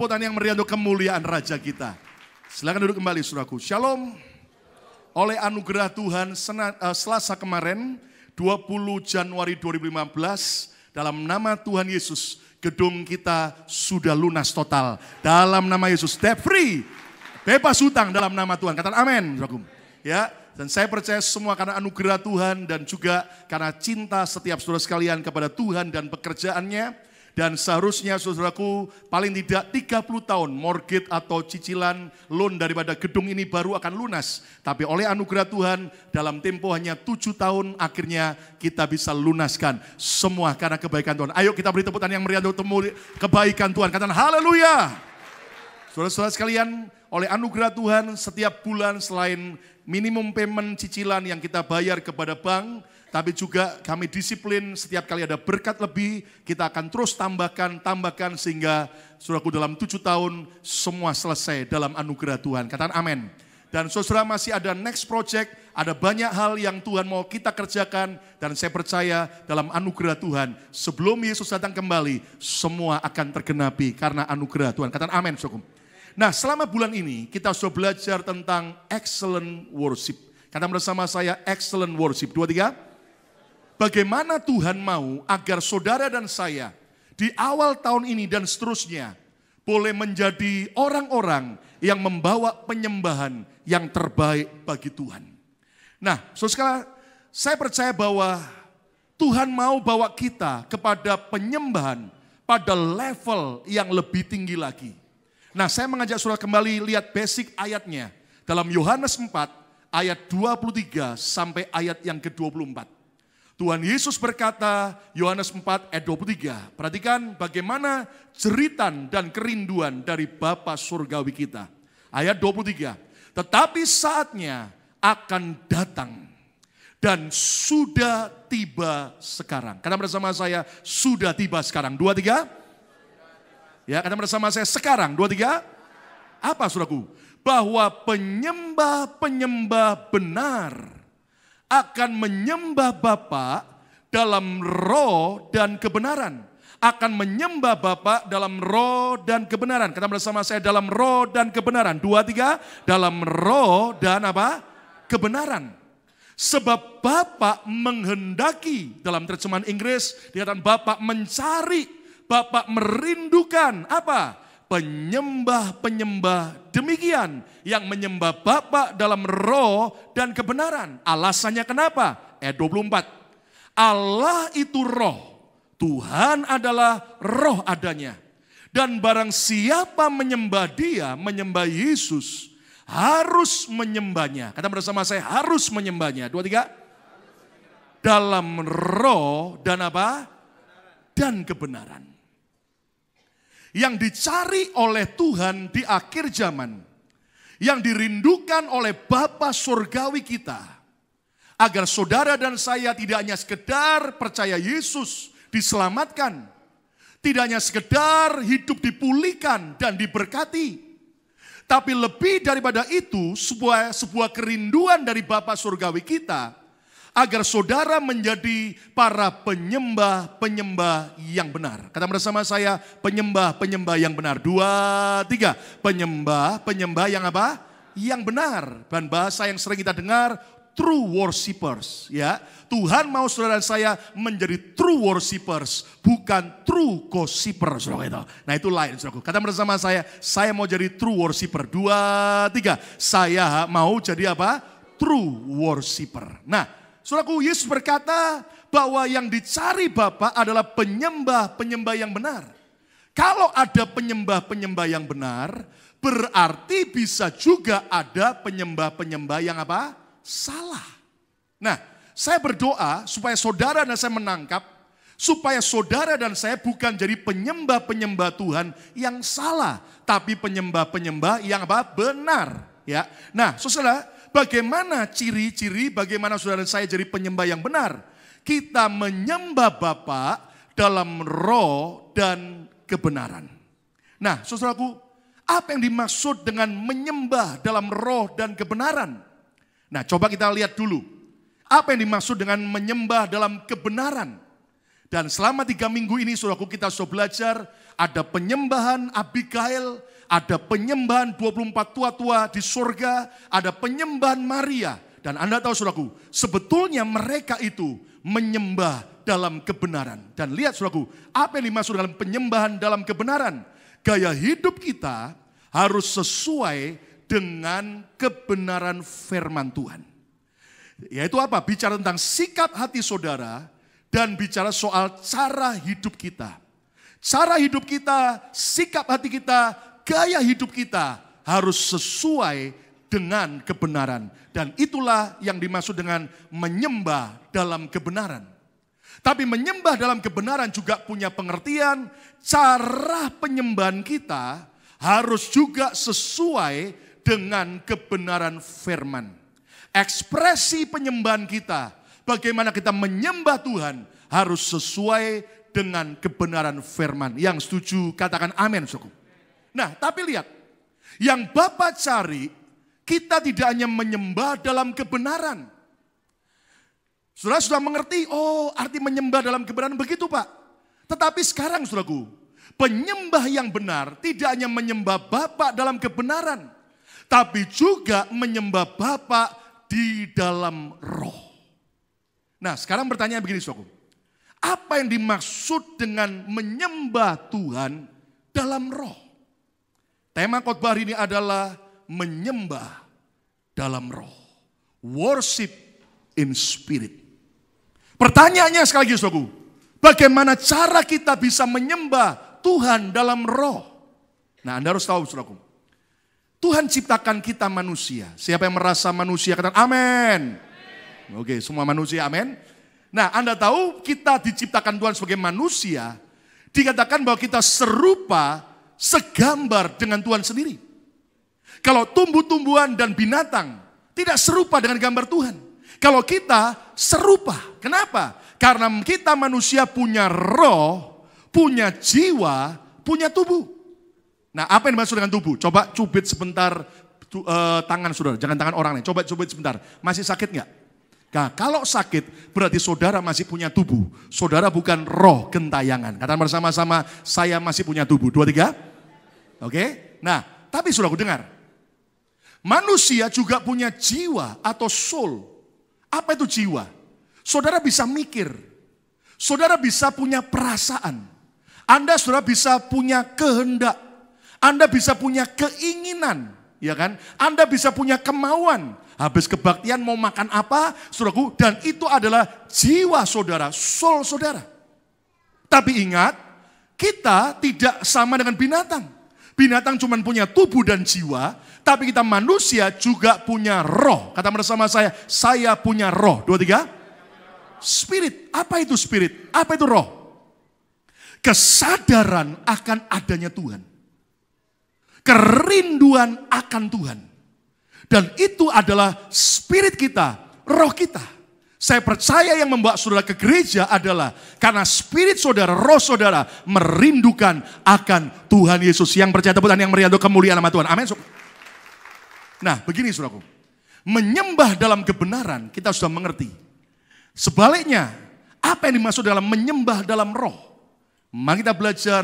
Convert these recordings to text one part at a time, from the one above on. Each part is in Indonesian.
tepuk tangan yang meriah untuk kemuliaan Raja kita. Silahkan duduk kembali suraku. Shalom. Oleh anugerah Tuhan eh, Selasa kemarin 20 Januari 2015 dalam nama Tuhan Yesus gedung kita sudah lunas total dalam nama Yesus debt free bebas hutang dalam nama Tuhan katakan amin suraku. Ya, dan saya percaya semua karena anugerah Tuhan dan juga karena cinta setiap saudara sekalian kepada Tuhan dan pekerjaannya dan seharusnya saudaraku paling tidak 30 tahun mortgage atau cicilan loan daripada gedung ini baru akan lunas. Tapi oleh anugerah Tuhan dalam tempo hanya 7 tahun akhirnya kita bisa lunaskan semua karena kebaikan Tuhan. Ayo kita beri tepuk tangan yang meriah untuk kebaikan Tuhan. Katakan haleluya. Saudara-saudara sekalian, oleh anugerah Tuhan setiap bulan selain minimum payment cicilan yang kita bayar kepada bank, tapi juga kami disiplin setiap kali ada berkat lebih, kita akan terus tambahkan, tambahkan sehingga saudaraku dalam tujuh tahun semua selesai dalam anugerah Tuhan. Katakan amin. Dan saudara masih ada next project, ada banyak hal yang Tuhan mau kita kerjakan. Dan saya percaya dalam anugerah Tuhan, sebelum Yesus datang kembali, semua akan tergenapi karena anugerah Tuhan. Katakan amin, Nah, selama bulan ini kita sudah belajar tentang excellent worship. Kata bersama saya excellent worship. Dua, tiga bagaimana Tuhan mau agar saudara dan saya di awal tahun ini dan seterusnya boleh menjadi orang-orang yang membawa penyembahan yang terbaik bagi Tuhan. Nah, saudara, saya percaya bahwa Tuhan mau bawa kita kepada penyembahan pada level yang lebih tinggi lagi. Nah, saya mengajak saudara kembali lihat basic ayatnya dalam Yohanes 4 ayat 23 sampai ayat yang ke-24. Tuhan Yesus berkata, Yohanes 4 ayat 23, perhatikan bagaimana jeritan dan kerinduan dari Bapa Surgawi kita. Ayat 23, tetapi saatnya akan datang dan sudah tiba sekarang. Karena bersama saya, sudah tiba sekarang. Dua, tiga. Ya, karena bersama saya sekarang. Dua, tiga. Apa suraku? Bahwa penyembah-penyembah benar akan menyembah Bapa dalam roh dan kebenaran. Akan menyembah Bapa dalam roh dan kebenaran. Kata bersama saya dalam roh dan kebenaran. Dua, tiga. Dalam roh dan apa? Kebenaran. Sebab Bapak menghendaki, dalam terjemahan Inggris dikatakan Bapak mencari, Bapak merindukan apa? penyembah-penyembah demikian yang menyembah Bapa dalam roh dan kebenaran. Alasannya kenapa? Ayat 24. Allah itu roh, Tuhan adalah roh adanya. Dan barang siapa menyembah dia, menyembah Yesus, harus menyembahnya. Kata bersama saya, harus menyembahnya. Dua, tiga. Dalam roh dan apa? Dan kebenaran yang dicari oleh Tuhan di akhir zaman, yang dirindukan oleh Bapa Surgawi kita, agar saudara dan saya tidak hanya sekedar percaya Yesus diselamatkan, tidak hanya sekedar hidup dipulihkan dan diberkati, tapi lebih daripada itu sebuah sebuah kerinduan dari Bapa Surgawi kita agar saudara menjadi para penyembah-penyembah yang benar. Kata bersama saya, penyembah-penyembah yang benar. Dua, tiga. Penyembah-penyembah yang apa? Yang benar. Dan bahasa yang sering kita dengar, true worshipers. Ya, Tuhan mau saudara saya menjadi true worshipers, bukan true gossipers. Nah itu lain, saudara. Kata bersama saya, saya mau jadi true worshiper Dua, tiga. Saya mau jadi apa? True worshiper. Nah, Saudaraku, Yesus berkata bahwa yang dicari Bapa adalah penyembah-penyembah yang benar. Kalau ada penyembah-penyembah yang benar, berarti bisa juga ada penyembah-penyembah yang apa? Salah. Nah, saya berdoa supaya saudara dan saya menangkap, supaya saudara dan saya bukan jadi penyembah-penyembah Tuhan yang salah, tapi penyembah-penyembah yang apa? Benar. Ya. Nah, saudara, bagaimana ciri-ciri bagaimana saudara saya jadi penyembah yang benar. Kita menyembah Bapa dalam roh dan kebenaran. Nah, saudaraku, apa yang dimaksud dengan menyembah dalam roh dan kebenaran? Nah, coba kita lihat dulu. Apa yang dimaksud dengan menyembah dalam kebenaran? Dan selama tiga minggu ini, saudaraku, kita sudah belajar ada penyembahan Abigail, ada penyembahan 24 tua-tua di surga, ada penyembahan Maria. Dan Anda tahu suraku, sebetulnya mereka itu menyembah dalam kebenaran. Dan lihat suraku, apa yang dimaksud dalam penyembahan dalam kebenaran? Gaya hidup kita harus sesuai dengan kebenaran firman Tuhan. Yaitu apa? Bicara tentang sikap hati saudara dan bicara soal cara hidup kita. Cara hidup kita, sikap hati kita gaya hidup kita harus sesuai dengan kebenaran. Dan itulah yang dimaksud dengan menyembah dalam kebenaran. Tapi menyembah dalam kebenaran juga punya pengertian cara penyembahan kita harus juga sesuai dengan kebenaran firman. Ekspresi penyembahan kita, bagaimana kita menyembah Tuhan harus sesuai dengan kebenaran firman. Yang setuju katakan amin, Nah, tapi lihat, yang Bapak cari, kita tidak hanya menyembah dalam kebenaran. Saudara sudah mengerti, oh arti menyembah dalam kebenaran begitu Pak. Tetapi sekarang saudaraku, penyembah yang benar tidak hanya menyembah Bapak dalam kebenaran. Tapi juga menyembah Bapak di dalam roh. Nah sekarang bertanya begini saudaraku. Apa yang dimaksud dengan menyembah Tuhan dalam roh? Tema khotbah ini adalah menyembah dalam roh. Worship in spirit. Pertanyaannya sekali lagi saudaraku, bagaimana cara kita bisa menyembah Tuhan dalam roh? Nah Anda harus tahu saudaraku, Tuhan ciptakan kita manusia. Siapa yang merasa manusia katakan amin. Oke, semua manusia amin. Nah, Anda tahu kita diciptakan Tuhan sebagai manusia, dikatakan bahwa kita serupa segambar dengan Tuhan sendiri. Kalau tumbuh-tumbuhan dan binatang tidak serupa dengan gambar Tuhan. Kalau kita serupa. Kenapa? Karena kita manusia punya roh, punya jiwa, punya tubuh. Nah, apa yang dimaksud dengan tubuh? Coba cubit sebentar tu, uh, tangan saudara, jangan tangan orang lain. Coba cubit sebentar. Masih sakit nggak? Nah, kalau sakit berarti saudara masih punya tubuh. Saudara bukan roh gentayangan. Katakan bersama-sama, saya masih punya tubuh. Dua, tiga. Oke? Nah, tapi sudah aku dengar. Manusia juga punya jiwa atau soul. Apa itu jiwa? Saudara bisa mikir. Saudara bisa punya perasaan. Anda sudah bisa punya kehendak. Anda bisa punya keinginan, ya kan? Anda bisa punya kemauan. Habis kebaktian mau makan apa, saudaraku? Dan itu adalah jiwa saudara, soul saudara. Tapi ingat, kita tidak sama dengan binatang. Binatang cuma punya tubuh dan jiwa, tapi kita manusia juga punya roh. Kata bersama saya, saya punya roh. Dua, tiga. Spirit, apa itu spirit? Apa itu roh? Kesadaran akan adanya Tuhan. Kerinduan akan Tuhan. Dan itu adalah spirit kita, roh kita. Saya percaya yang membawa saudara ke gereja adalah karena spirit saudara, roh saudara merindukan akan Tuhan Yesus. Yang percaya tepuk yang merindu kemuliaan nama Tuhan. Amin. Nah begini saudaraku. Menyembah dalam kebenaran kita sudah mengerti. Sebaliknya, apa yang dimaksud dalam menyembah dalam roh? Mari kita belajar,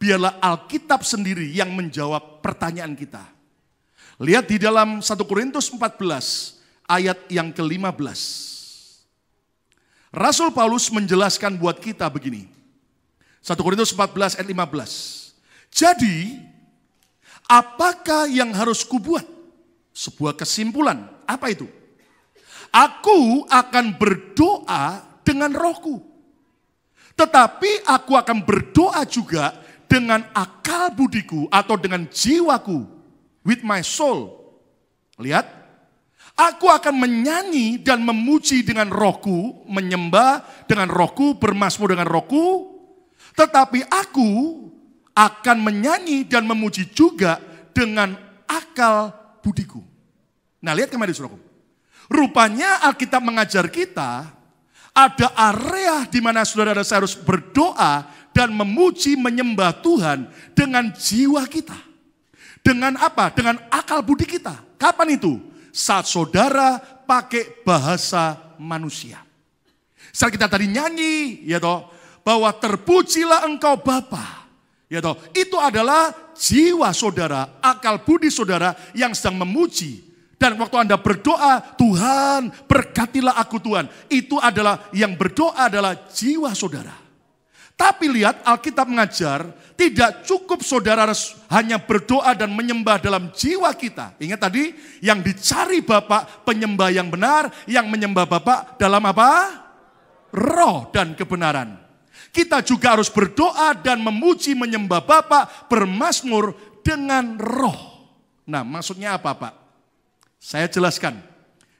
biarlah Alkitab sendiri yang menjawab pertanyaan kita. Lihat di dalam 1 Korintus 14 ayat yang ke-15. Rasul Paulus menjelaskan buat kita begini. 1 Korintus 14 ayat 15. Jadi, apakah yang harus kubuat? Sebuah kesimpulan. Apa itu? Aku akan berdoa dengan rohku. Tetapi aku akan berdoa juga dengan akal budiku atau dengan jiwaku. With my soul. Lihat, Aku akan menyanyi dan memuji dengan rohku, menyembah dengan rohku, bermasmur dengan rohku. Tetapi aku akan menyanyi dan memuji juga dengan akal budiku. Nah lihat kemarin suruhku. Rupanya Alkitab mengajar kita ada area di mana saudara saya harus berdoa dan memuji menyembah Tuhan dengan jiwa kita. Dengan apa? Dengan akal budi kita. Kapan itu? saat saudara pakai bahasa manusia. Saat kita tadi nyanyi, ya toh, bahwa terpujilah engkau Bapa. Ya toh, itu adalah jiwa saudara, akal budi saudara yang sedang memuji. Dan waktu Anda berdoa, Tuhan berkatilah aku Tuhan. Itu adalah yang berdoa adalah jiwa saudara. Tapi lihat Alkitab mengajar tidak cukup saudara hanya berdoa dan menyembah dalam jiwa kita. Ingat tadi yang dicari Bapak penyembah yang benar, yang menyembah Bapak dalam apa? Roh dan kebenaran. Kita juga harus berdoa dan memuji menyembah Bapak bermasmur dengan roh. Nah maksudnya apa Pak? Saya jelaskan.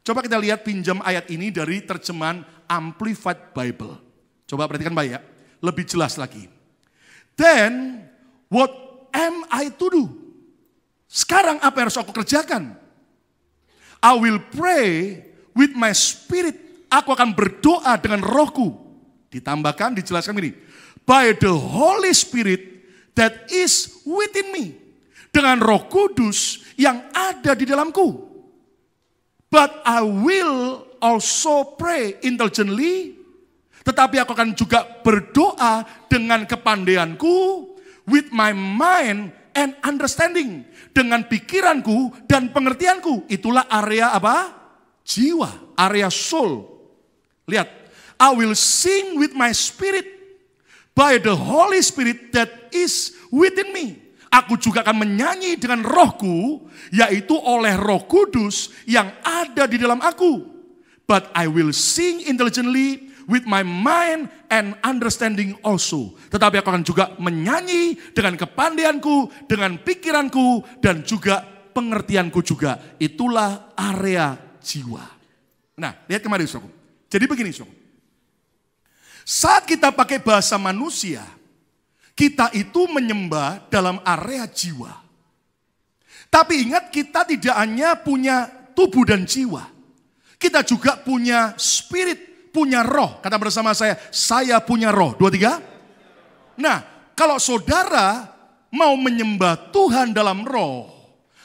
Coba kita lihat pinjam ayat ini dari terjemahan Amplified Bible. Coba perhatikan Pak ya lebih jelas lagi. Then what am I to do? Sekarang apa yang harus aku kerjakan? I will pray with my spirit. Aku akan berdoa dengan rohku. Ditambahkan, dijelaskan ini. By the Holy Spirit that is within me. Dengan roh kudus yang ada di dalamku. But I will also pray intelligently tetapi aku akan juga berdoa dengan kepandaianku, with my mind and understanding. Dengan pikiranku dan pengertianku. Itulah area apa? Jiwa, area soul. Lihat, I will sing with my spirit by the Holy Spirit that is within me. Aku juga akan menyanyi dengan rohku, yaitu oleh roh kudus yang ada di dalam aku. But I will sing intelligently with my mind and understanding also. Tetapi aku akan juga menyanyi dengan kepandianku, dengan pikiranku, dan juga pengertianku juga. Itulah area jiwa. Nah, lihat kemarin saudara. Jadi begini saudara. Saat kita pakai bahasa manusia, kita itu menyembah dalam area jiwa. Tapi ingat kita tidak hanya punya tubuh dan jiwa. Kita juga punya spirit punya roh. Kata bersama saya, saya punya roh. Dua, tiga. Nah, kalau saudara mau menyembah Tuhan dalam roh,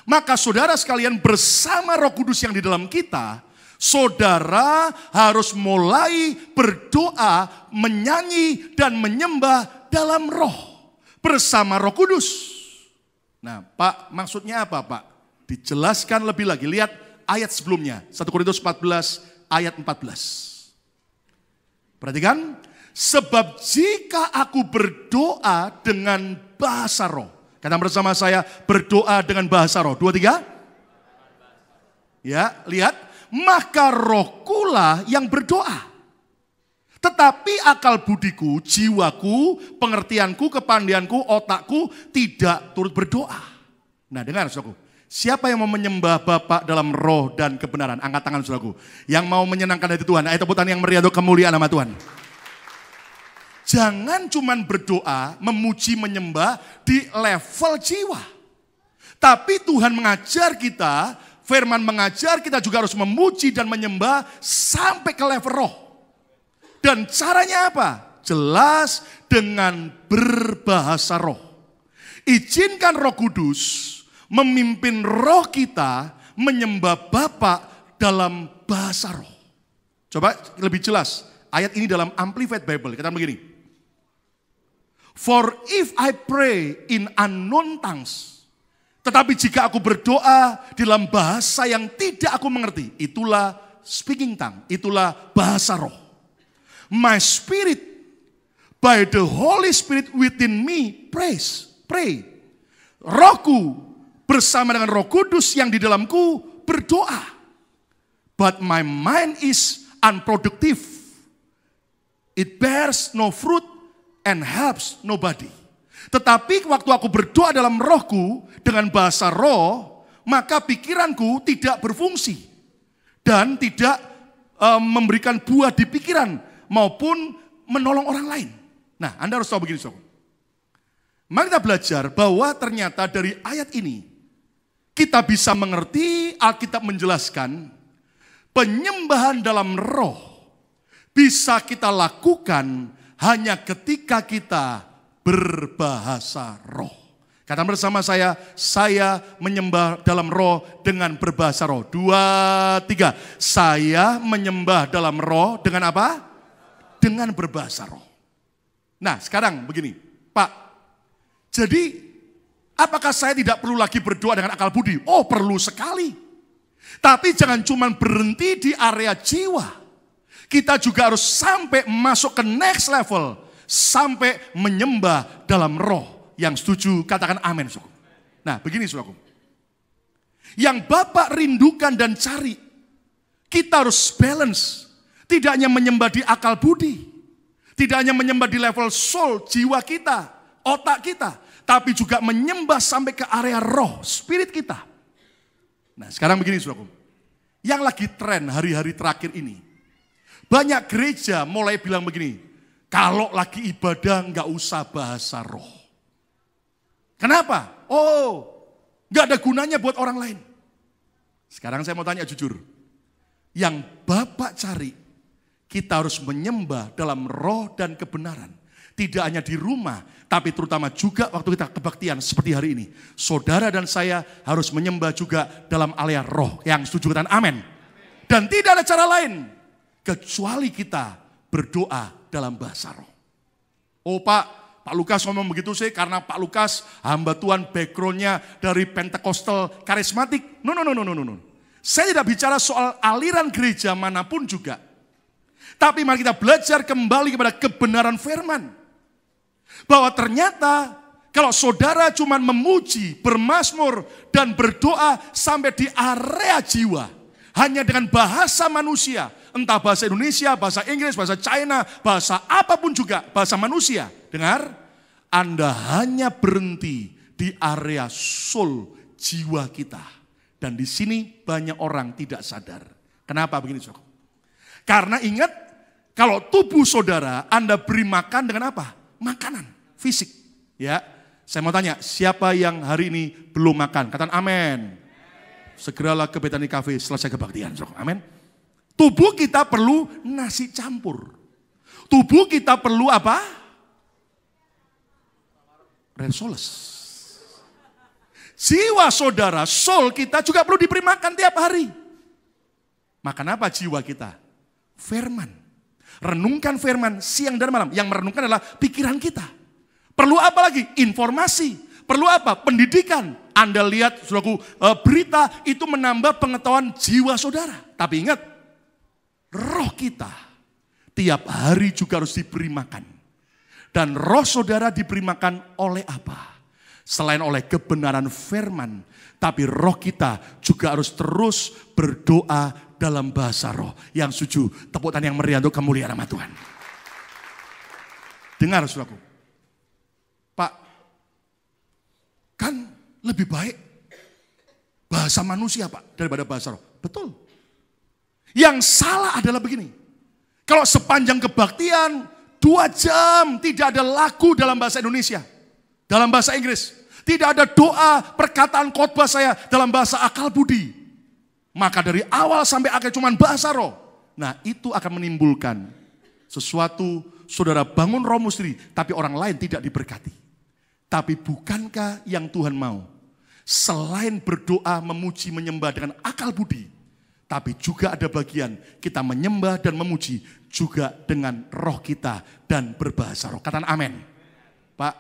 maka saudara sekalian bersama roh kudus yang di dalam kita, saudara harus mulai berdoa, menyanyi, dan menyembah dalam roh. Bersama roh kudus. Nah Pak, maksudnya apa Pak? Dijelaskan lebih lagi. Lihat ayat sebelumnya. 1 Korintus 14 ayat 14. Perhatikan, sebab jika aku berdoa dengan bahasa roh, kata bersama saya berdoa dengan bahasa roh. Dua tiga. Ya, lihat. Maka rohkulah yang berdoa. Tetapi akal budiku, jiwaku, pengertianku, kepandianku, otakku tidak turut berdoa. Nah dengar saudaraku, Siapa yang mau menyembah Bapak dalam roh dan kebenaran? Angkat tangan saudaraku. Yang mau menyenangkan hati Tuhan. Ayat tepuk yang meriah kemuliaan nama Tuhan. Jangan cuman berdoa, memuji, menyembah di level jiwa. Tapi Tuhan mengajar kita, firman mengajar kita juga harus memuji dan menyembah sampai ke level roh. Dan caranya apa? Jelas dengan berbahasa roh. Izinkan roh kudus memimpin roh kita menyembah Bapa dalam bahasa roh. Coba lebih jelas, ayat ini dalam Amplified Bible, kata begini. For if I pray in unknown tongues, tetapi jika aku berdoa dalam bahasa yang tidak aku mengerti, itulah speaking tongue, itulah bahasa roh. My spirit by the Holy Spirit within me praise, pray. Rohku bersama dengan Roh Kudus yang di dalamku berdoa. But my mind is unproductive. It bears no fruit and helps nobody. Tetapi waktu aku berdoa dalam rohku dengan bahasa roh, maka pikiranku tidak berfungsi dan tidak um, memberikan buah di pikiran maupun menolong orang lain. Nah, Anda harus tahu begini, Sob. Mari kita belajar bahwa ternyata dari ayat ini kita bisa mengerti, Alkitab menjelaskan, penyembahan dalam roh bisa kita lakukan hanya ketika kita berbahasa roh. Kata bersama saya, saya menyembah dalam roh dengan berbahasa roh. Dua, tiga. Saya menyembah dalam roh dengan apa? Dengan berbahasa roh. Nah sekarang begini, Pak. Jadi Apakah saya tidak perlu lagi berdoa dengan akal budi? Oh, perlu sekali. Tapi jangan cuma berhenti di area jiwa. Kita juga harus sampai masuk ke next level. Sampai menyembah dalam roh. Yang setuju, katakan amin. Nah, begini suku. Yang Bapak rindukan dan cari, kita harus balance. Tidak hanya menyembah di akal budi. Tidak hanya menyembah di level soul, jiwa kita, otak kita tapi juga menyembah sampai ke area roh, spirit kita. Nah sekarang begini saudaraku, yang lagi tren hari-hari terakhir ini, banyak gereja mulai bilang begini, kalau lagi ibadah nggak usah bahasa roh. Kenapa? Oh, nggak ada gunanya buat orang lain. Sekarang saya mau tanya jujur, yang Bapak cari, kita harus menyembah dalam roh dan kebenaran. Tidak hanya di rumah, tapi terutama juga waktu kita kebaktian seperti hari ini. Saudara dan saya harus menyembah juga dalam alia roh yang setuju dan amin. Dan tidak ada cara lain kecuali kita berdoa dalam bahasa roh. Oh Pak, Pak Lukas ngomong begitu sih karena Pak Lukas hamba Tuhan backgroundnya dari pentakostel karismatik. No, no, no, no, no, no. Saya tidak bicara soal aliran gereja manapun juga. Tapi mari kita belajar kembali kepada kebenaran firman. Bahwa ternyata kalau saudara cuma memuji, bermasmur, dan berdoa sampai di area jiwa. Hanya dengan bahasa manusia. Entah bahasa Indonesia, bahasa Inggris, bahasa China, bahasa apapun juga. Bahasa manusia. Dengar? Anda hanya berhenti di area soul jiwa kita. Dan di sini banyak orang tidak sadar. Kenapa begini saudara? Karena ingat, kalau tubuh saudara Anda beri makan dengan apa? makanan fisik. Ya, saya mau tanya, siapa yang hari ini belum makan? Katakan amin. Segeralah ke Betani Cafe selesai kebaktian. Amin. Tubuh kita perlu nasi campur. Tubuh kita perlu apa? Resoles. Jiwa saudara, soul kita juga perlu diberi makan tiap hari. Makan apa jiwa kita? Firman. Renungkan firman siang dan malam. Yang merenungkan adalah pikiran kita. Perlu apa lagi? Informasi. Perlu apa? Pendidikan. Anda lihat, selaku eh, berita itu menambah pengetahuan jiwa saudara. Tapi ingat, roh kita tiap hari juga harus diberi makan. Dan roh saudara diberi makan oleh apa? Selain oleh kebenaran firman, tapi roh kita juga harus terus berdoa dalam bahasa roh. Yang setuju, tepuk tangan yang meriah untuk kemuliaan nama Tuhan. Dengar suraku. Pak, kan lebih baik bahasa manusia Pak daripada bahasa roh. Betul. Yang salah adalah begini. Kalau sepanjang kebaktian, dua jam tidak ada lagu dalam bahasa Indonesia. Dalam bahasa Inggris. Tidak ada doa, perkataan khotbah saya dalam bahasa akal budi. Maka dari awal sampai akhir cuman bahasa roh. Nah itu akan menimbulkan sesuatu saudara bangun roh musri tapi orang lain tidak diberkati. Tapi bukankah yang Tuhan mau? Selain berdoa, memuji, menyembah dengan akal budi, tapi juga ada bagian kita menyembah dan memuji juga dengan roh kita dan berbahasa roh. Katakan amin. Pak,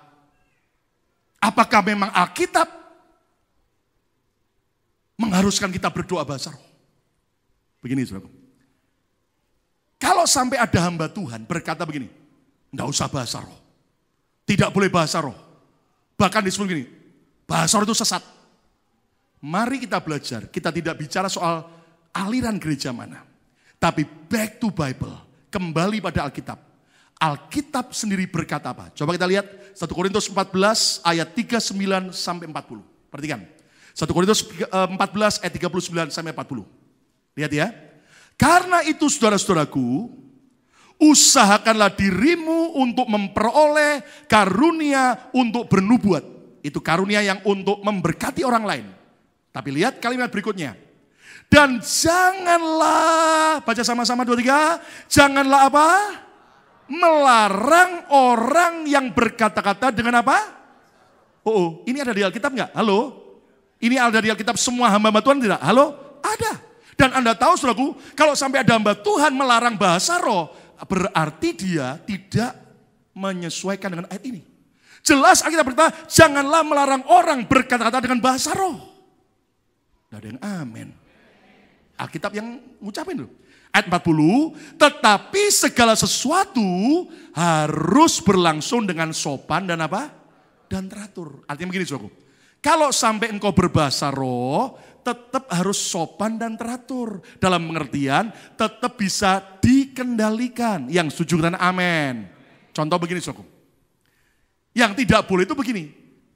apakah memang Alkitab mengharuskan kita berdoa bahasa roh. Begini saudara. Kalau sampai ada hamba Tuhan berkata begini, enggak usah bahasa roh. Tidak boleh bahasa roh. Bahkan disebut begini, bahasa roh itu sesat. Mari kita belajar, kita tidak bicara soal aliran gereja mana. Tapi back to Bible, kembali pada Alkitab. Alkitab sendiri berkata apa? Coba kita lihat 1 Korintus 14 ayat 39 sampai 40. Perhatikan. 1 Korintus 14 ayat 39 sampai 40. Lihat ya. Karena itu saudara-saudaraku, usahakanlah dirimu untuk memperoleh karunia untuk bernubuat. Itu karunia yang untuk memberkati orang lain. Tapi lihat kalimat berikutnya. Dan janganlah, baca sama-sama dua tiga, janganlah apa? Melarang orang yang berkata-kata dengan apa? Oh, oh, ini ada di Alkitab nggak? Halo? Ini ada di Alkitab semua hamba-hamba Tuhan tidak? Halo? Ada. Dan Anda tahu saudaraku, kalau sampai ada hamba Tuhan melarang bahasa roh, berarti dia tidak menyesuaikan dengan ayat ini. Jelas Alkitab berkata, janganlah melarang orang berkata-kata dengan bahasa roh. Tidak ada yang amin. Alkitab yang ngucapin loh. Ayat 40, tetapi segala sesuatu harus berlangsung dengan sopan dan apa? Dan teratur. Artinya begini, saudaraku. Kalau sampai engkau berbahasa roh, tetap harus sopan dan teratur. Dalam pengertian, tetap bisa dikendalikan. Yang setuju dan amin. Contoh begini, sokong, Yang tidak boleh itu begini.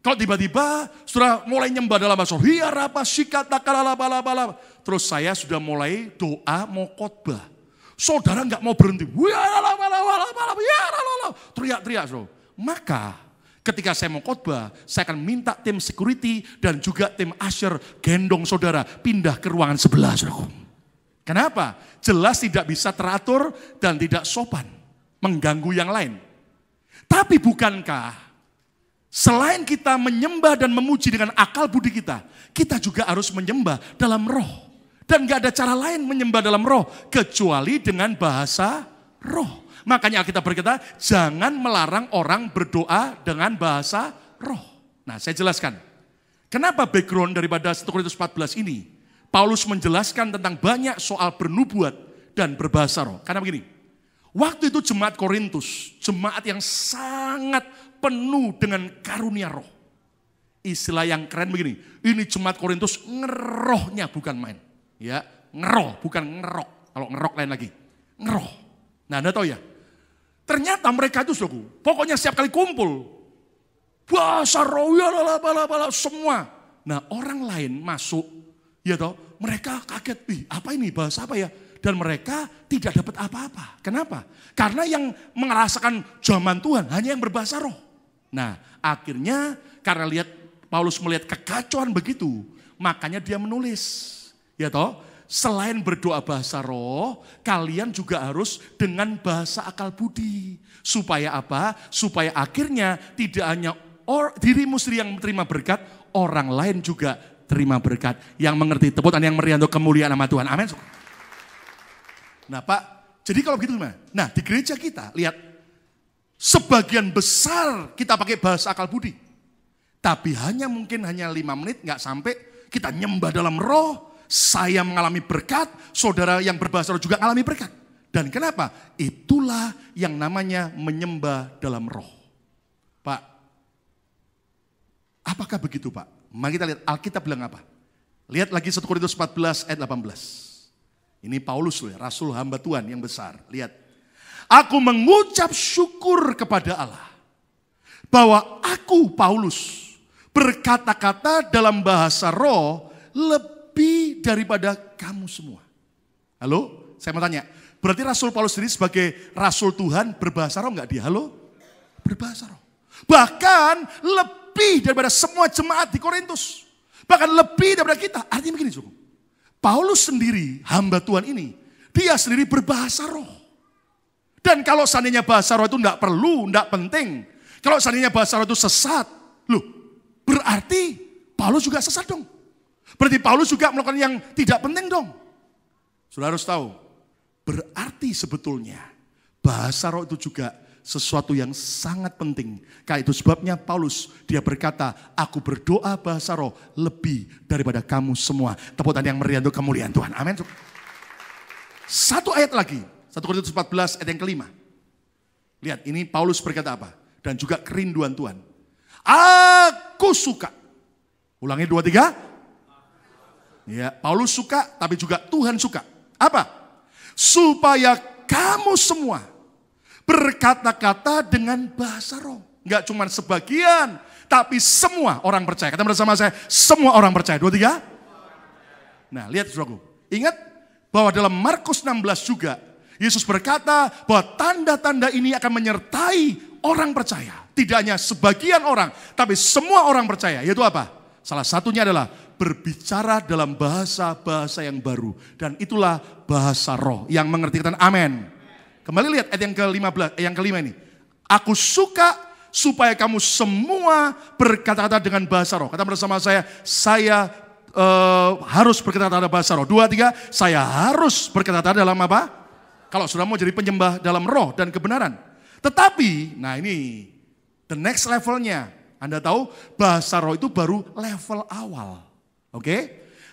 Kalau tiba-tiba sudah mulai nyembah dalam bahasa roh, hiya rapa sikat, Terus saya sudah mulai doa mau khotbah. Saudara nggak mau berhenti. Teriak-teriak, Maka Ketika saya mau khotbah, saya akan minta tim security dan juga tim usher gendong saudara pindah ke ruangan sebelah. Saudara. Kenapa? Jelas tidak bisa teratur dan tidak sopan. Mengganggu yang lain. Tapi bukankah selain kita menyembah dan memuji dengan akal budi kita, kita juga harus menyembah dalam roh. Dan gak ada cara lain menyembah dalam roh, kecuali dengan bahasa roh. Makanya kita berkata, jangan melarang orang berdoa dengan bahasa roh. Nah, saya jelaskan. Kenapa background daripada 1 Korintus 14 ini? Paulus menjelaskan tentang banyak soal bernubuat dan berbahasa roh. Karena begini, waktu itu jemaat Korintus, jemaat yang sangat penuh dengan karunia roh. Istilah yang keren begini, ini jemaat Korintus ngerohnya bukan main. Ya, ngeroh, bukan ngerok. Kalau ngerok lain lagi, ngeroh. Nah, Anda tahu ya, Ternyata mereka itu suku, pokoknya setiap kali kumpul, bahasa roya lala semua. Nah orang lain masuk, ya toh mereka kaget, ih apa ini bahasa apa ya? Dan mereka tidak dapat apa-apa. Kenapa? Karena yang merasakan zaman Tuhan hanya yang berbahasa roh. Nah akhirnya karena lihat Paulus melihat kekacauan begitu, makanya dia menulis, ya toh selain berdoa bahasa roh, kalian juga harus dengan bahasa akal budi. Supaya apa? Supaya akhirnya tidak hanya or, dirimu sendiri yang menerima berkat, orang lain juga terima berkat. Yang mengerti tepuk tangan yang meriah untuk kemuliaan nama Tuhan. Amin. Nah Pak, jadi kalau begitu gimana? Nah di gereja kita, lihat. Sebagian besar kita pakai bahasa akal budi. Tapi hanya mungkin hanya lima menit, nggak sampai kita nyembah dalam roh, saya mengalami berkat, saudara yang berbahasa roh juga mengalami berkat. Dan kenapa? Itulah yang namanya menyembah dalam roh. Pak, apakah begitu Pak? Mari kita lihat Alkitab bilang apa. Lihat lagi 1 Korintus 14 ayat 18. Ini Paulus ya, Rasul hamba Tuhan yang besar. Lihat. Aku mengucap syukur kepada Allah. Bahwa aku Paulus berkata-kata dalam bahasa roh lebih lebih daripada kamu semua. Halo, saya mau tanya. Berarti Rasul Paulus sendiri sebagai Rasul Tuhan berbahasa roh nggak dia? Halo? Berbahasa roh. Bahkan lebih daripada semua jemaat di Korintus. Bahkan lebih daripada kita. Artinya begini, suku. Paulus sendiri, hamba Tuhan ini, dia sendiri berbahasa roh. Dan kalau seandainya bahasa roh itu enggak perlu, enggak penting. Kalau seandainya bahasa roh itu sesat, loh, berarti Paulus juga sesat dong. Berarti Paulus juga melakukan yang tidak penting dong. Sudah harus tahu, berarti sebetulnya bahasa roh itu juga sesuatu yang sangat penting. Karena itu sebabnya Paulus dia berkata, aku berdoa bahasa roh lebih daripada kamu semua. Tepuk tangan yang meriah untuk kemuliaan Tuhan. Amin. Satu ayat lagi. 1 Korintus 14 ayat yang kelima. Lihat ini Paulus berkata apa? Dan juga kerinduan Tuhan. Aku suka. Ulangi dua tiga. Ya, Paulus suka, tapi juga Tuhan suka. Apa? Supaya kamu semua berkata-kata dengan bahasa roh. Enggak cuma sebagian, tapi semua orang percaya. Kata bersama saya, semua orang percaya. Dua, tiga. Nah, lihat saudaraku. Ingat bahwa dalam Markus 16 juga, Yesus berkata bahwa tanda-tanda ini akan menyertai orang percaya. Tidak hanya sebagian orang, tapi semua orang percaya. Yaitu apa? Salah satunya adalah berbicara dalam bahasa-bahasa yang baru. Dan itulah bahasa roh yang mengerti kata amin. Kembali lihat ayat yang ke-15, eh, yang kelima ini. Aku suka supaya kamu semua berkata-kata dengan bahasa roh. Kata bersama saya, saya uh, harus berkata-kata dalam bahasa roh. Dua, tiga, saya harus berkata-kata dalam apa? Kalau sudah mau jadi penyembah dalam roh dan kebenaran. Tetapi, nah ini the next levelnya. Anda tahu bahasa roh itu baru level awal. Oke? Okay?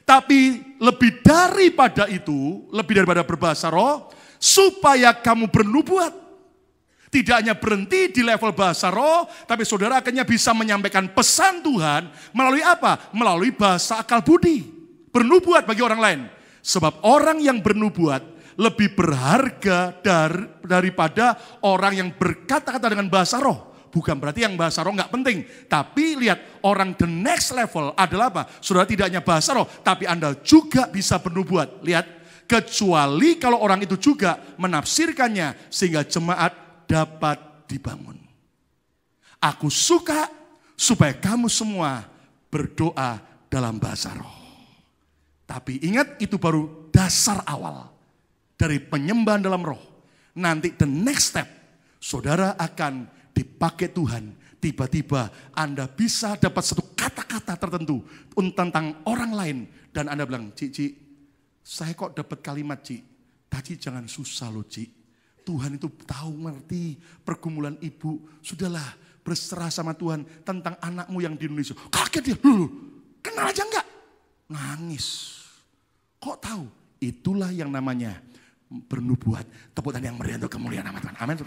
Tapi lebih daripada itu, lebih daripada berbahasa roh, supaya kamu bernubuat. Tidak hanya berhenti di level bahasa roh, tapi saudara akhirnya bisa menyampaikan pesan Tuhan melalui apa? Melalui bahasa akal budi. Bernubuat bagi orang lain. Sebab orang yang bernubuat lebih berharga dar, daripada orang yang berkata-kata dengan bahasa roh. Bukan berarti yang bahasa roh nggak penting. Tapi lihat orang the next level adalah apa? Saudara tidak hanya bahasa roh, tapi Anda juga bisa bernubuat. Lihat, kecuali kalau orang itu juga menafsirkannya sehingga jemaat dapat dibangun. Aku suka supaya kamu semua berdoa dalam bahasa roh. Tapi ingat itu baru dasar awal dari penyembahan dalam roh. Nanti the next step, saudara akan dipakai Tuhan, tiba-tiba Anda bisa dapat satu kata-kata tertentu tentang orang lain dan Anda bilang, "Cik, Cik, saya kok dapat kalimat, Cik. Tadi jangan susah loh, Cik. Tuhan itu tahu ngerti pergumulan ibu. Sudahlah, berserah sama Tuhan tentang anakmu yang di Indonesia." Kaget dia, "Loh, kenal aja enggak?" Nangis. Kok tahu? Itulah yang namanya bernubuat. Tepuk tangan yang meriah untuk kemuliaan nama Tuhan. Amin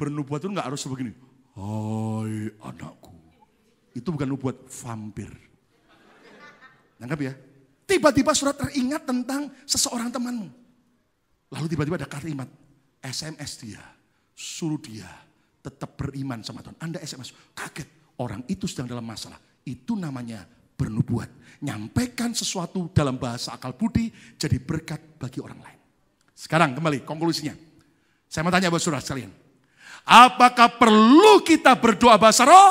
bernubuat itu nggak harus begini. Hai anakku. Itu bukan nubuat, vampir. Nangkap ya? Tiba-tiba surat teringat tentang seseorang temanmu. Lalu tiba-tiba ada kalimat, SMS dia, suruh dia tetap beriman sama Tuhan. Anda SMS, kaget. Orang itu sedang dalam masalah. Itu namanya bernubuat. Nyampaikan sesuatu dalam bahasa akal budi jadi berkat bagi orang lain. Sekarang kembali konklusinya. Saya mau tanya buat surat sekalian. Apakah perlu kita berdoa bahasa roh?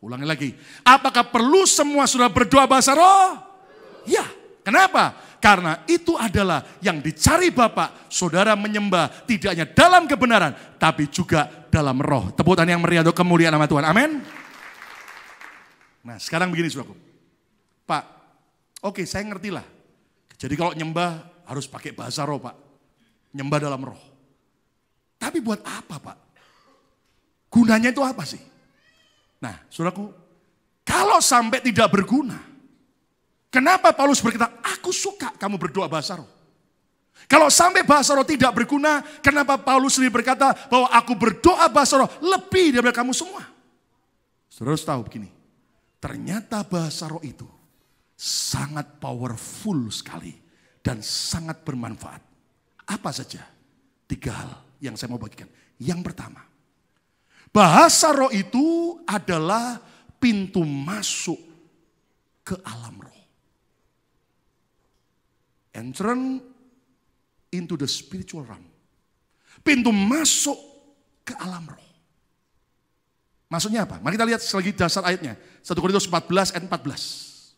Ulangi lagi. Apakah perlu semua sudah berdoa bahasa roh? Ya. Kenapa? Karena itu adalah yang dicari Bapak, saudara menyembah tidak hanya dalam kebenaran, tapi juga dalam roh. Tepuk tangan yang meriah untuk kemuliaan nama Tuhan. Amin. Nah sekarang begini saudaraku. Pak, oke okay, saya ngerti lah. Jadi kalau nyembah harus pakai bahasa roh Pak. Nyembah dalam roh. Tapi buat apa Pak? Gunanya itu apa sih? Nah, saudaraku, kalau sampai tidak berguna, kenapa Paulus berkata, aku suka kamu berdoa bahasa roh. Kalau sampai bahasa roh tidak berguna, kenapa Paulus sendiri berkata bahwa aku berdoa bahasa roh lebih daripada kamu semua? Saudara harus tahu begini, ternyata bahasa roh itu sangat powerful sekali dan sangat bermanfaat. Apa saja? Tiga hal yang saya mau bagikan. Yang pertama, bahasa roh itu adalah pintu masuk ke alam roh. Entrance into the spiritual realm. Pintu masuk ke alam roh. Maksudnya apa? Mari kita lihat lagi dasar ayatnya. 1 Korintus 14 ayat 14.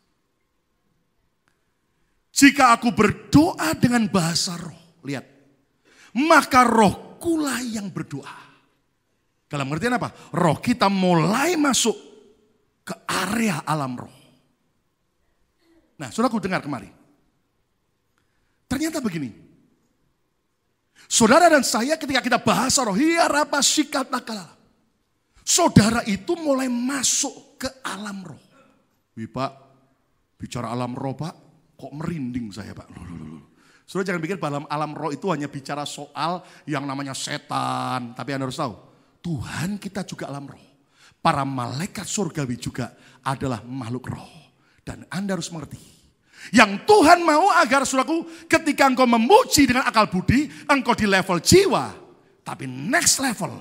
Jika aku berdoa dengan bahasa roh, lihat. Maka roh akulah yang berdoa. Kalau mengerti apa? Roh kita mulai masuk ke area alam roh. Nah, saudaraku dengar kemarin. Ternyata begini. Saudara dan saya ketika kita bahas roh, iya, apa sikat nakal. Saudara itu mulai masuk ke alam roh. Wih pak, bicara alam roh pak, kok merinding saya pak. Loh, loh, loh. Sudah jangan pikir dalam alam roh itu hanya bicara soal yang namanya setan. Tapi Anda harus tahu, Tuhan kita juga alam roh. Para malaikat surgawi juga adalah makhluk roh. Dan Anda harus mengerti, yang Tuhan mau agar suraku ketika engkau memuji dengan akal budi, engkau di level jiwa. Tapi next level,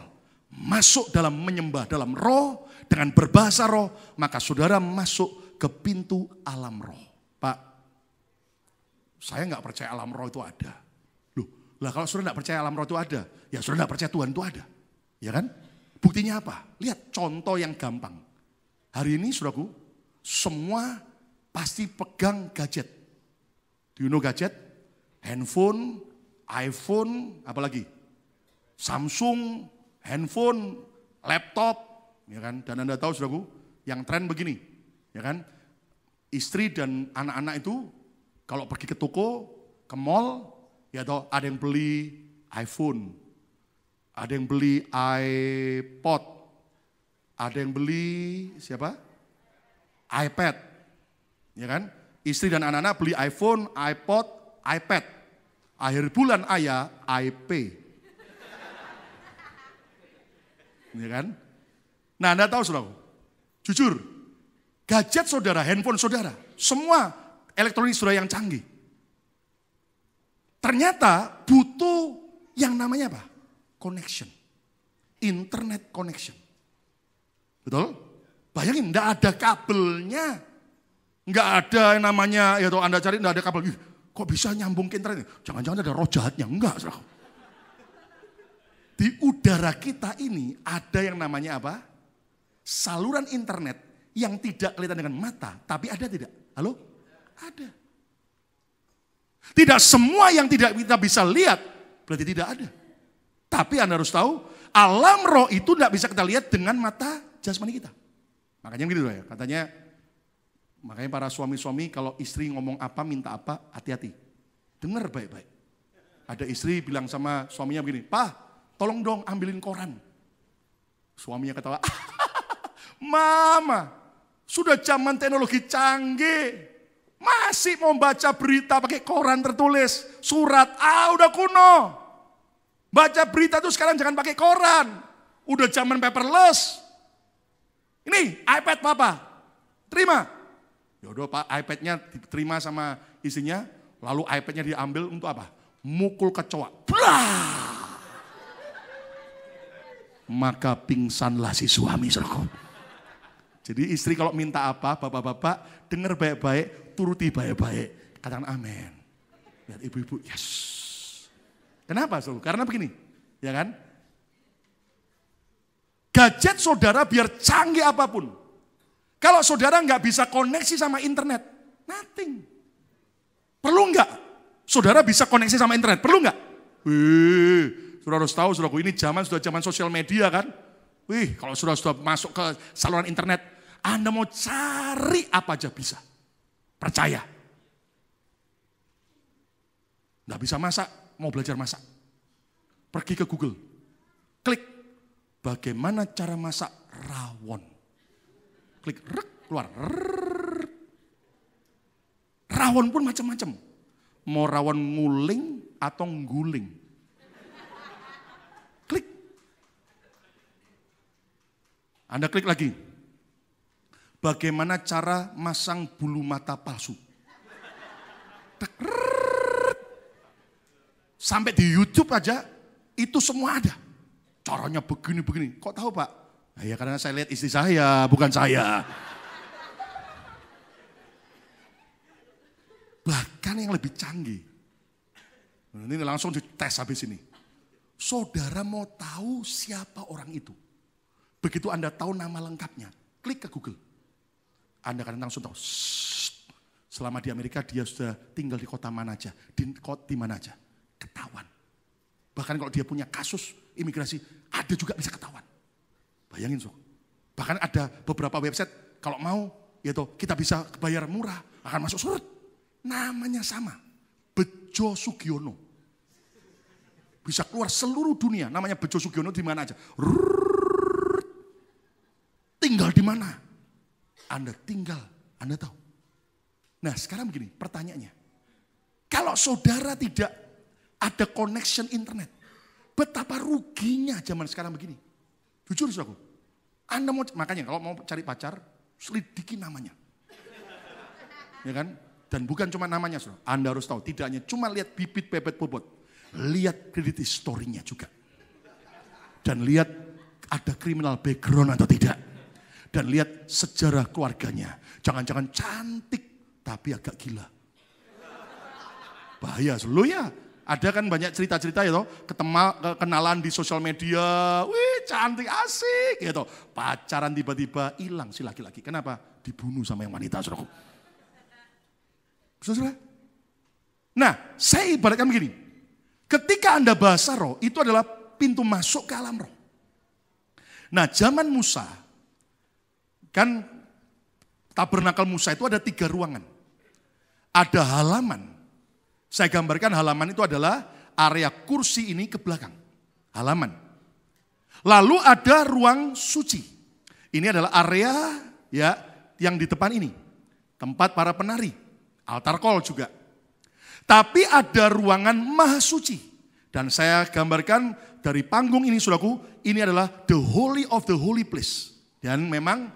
masuk dalam menyembah dalam roh, dengan berbahasa roh, maka saudara masuk ke pintu alam roh. Saya nggak percaya alam roh itu ada. Loh, lah kalau sudah nggak percaya alam roh itu ada, ya sudah nggak percaya Tuhan itu ada. Ya kan? Buktinya apa? Lihat contoh yang gampang. Hari ini saudaraku, semua pasti pegang gadget. Do you know gadget? Handphone, iPhone, apalagi? Samsung, handphone, laptop, ya kan? Dan Anda tahu saudaraku, yang tren begini, ya kan? Istri dan anak-anak itu kalau pergi ke toko, ke mall, ya toh ada yang beli iPhone, ada yang beli iPod, ada yang beli siapa? iPad, ya kan? Istri dan anak-anak beli iPhone, iPod, iPad. Akhir bulan ayah ya, IP. Ya kan? Nah Anda tahu saudara, jujur, gadget saudara, handphone saudara, semua elektronik sudah yang canggih. Ternyata butuh yang namanya apa? Connection. Internet connection. Betul? Bayangin, enggak ada kabelnya. Enggak ada yang namanya, ya tuh Anda cari enggak ada kabel. Ih, kok bisa nyambung ke internet? Jangan-jangan ada roh jahatnya. Enggak, Di udara kita ini ada yang namanya apa? Saluran internet yang tidak kelihatan dengan mata, tapi ada tidak? Halo? Ada. Tidak semua yang tidak kita bisa lihat berarti tidak ada. Tapi Anda harus tahu, alam roh itu tidak bisa kita lihat dengan mata jasmani kita. Makanya begitu ya, katanya makanya para suami-suami kalau istri ngomong apa minta apa hati-hati. Dengar baik-baik. Ada istri bilang sama suaminya begini, "Pak, tolong dong ambilin koran." Suaminya ketawa, "Mama, sudah zaman teknologi canggih. Masih mau baca berita pakai koran tertulis, surat, ah udah kuno. Baca berita tuh sekarang jangan pakai koran. Udah zaman paperless. Ini iPad papa, terima. Yaudah pak, iPadnya diterima sama isinya, lalu iPadnya diambil untuk apa? Mukul kecoa. Blah! Maka pingsanlah si suami, serkom. Jadi istri kalau minta apa, bapak-bapak, dengar baik-baik, turuti baik-baik. Katakan amin. Lihat ibu-ibu, yes. Kenapa So? Karena begini, ya kan? Gadget saudara biar canggih apapun. Kalau saudara nggak bisa koneksi sama internet, nothing. Perlu nggak? Saudara bisa koneksi sama internet, perlu nggak? Wih, sudah harus tahu, saudaraku ini zaman sudah zaman sosial media kan? Wih, kalau sudah sudah masuk ke saluran internet, anda mau cari apa aja bisa. Percaya. Nggak bisa masak, mau belajar masak. Pergi ke Google. Klik. Bagaimana cara masak rawon. Klik, rek, keluar. Rrr. Rawon pun macam-macam. Mau rawon nguling atau ngguling. Anda klik lagi bagaimana cara masang bulu mata palsu. Sampai di YouTube aja itu semua ada. Caranya begini-begini. Kok tahu Pak? Nah, ya karena saya lihat istri saya, bukan saya. Bahkan yang lebih canggih. Ini langsung di tes habis ini. Saudara mau tahu siapa orang itu. Begitu Anda tahu nama lengkapnya, klik ke Google. Anda akan langsung tahu. selama di Amerika dia sudah tinggal di kota mana aja, di kota di mana aja, ketahuan. Bahkan kalau dia punya kasus imigrasi, ada juga bisa ketahuan. Bayangin so. Bahkan ada beberapa website kalau mau yaitu kita bisa bayar murah akan masuk surut. Namanya sama, Bejo Sugiono. Bisa keluar seluruh dunia, namanya Bejo Sugiono di mana aja. Rrrr, tinggal di mana? Anda tinggal, Anda tahu. Nah sekarang begini pertanyaannya. Kalau saudara tidak ada connection internet, betapa ruginya zaman sekarang begini. Jujur sih aku, Anda mau, makanya kalau mau cari pacar, selidiki namanya. Ya kan? Dan bukan cuma namanya, saudara. Anda harus tahu, tidak hanya cuma lihat bibit, bebet, bobot. Lihat kredit historinya juga. Dan lihat ada kriminal background atau tidak. Dan lihat sejarah keluarganya. Jangan-jangan cantik tapi agak gila. Bahaya selalu ya. Ada kan banyak cerita-cerita ya toh, ketemu kenalan di sosial media, wih cantik asik gitu. Pacaran tiba-tiba hilang si laki-laki. Kenapa? Dibunuh sama yang wanita, Saudara. Saudara. Nah, saya ibaratkan begini. Ketika Anda bahasa roh, itu adalah pintu masuk ke alam roh. Nah, zaman Musa, Kan tabernakel Musa itu ada tiga ruangan. Ada halaman. Saya gambarkan halaman itu adalah area kursi ini ke belakang. Halaman. Lalu ada ruang suci. Ini adalah area ya yang di depan ini. Tempat para penari. Altar kol juga. Tapi ada ruangan suci Dan saya gambarkan dari panggung ini suraku, ini adalah the holy of the holy place. Dan memang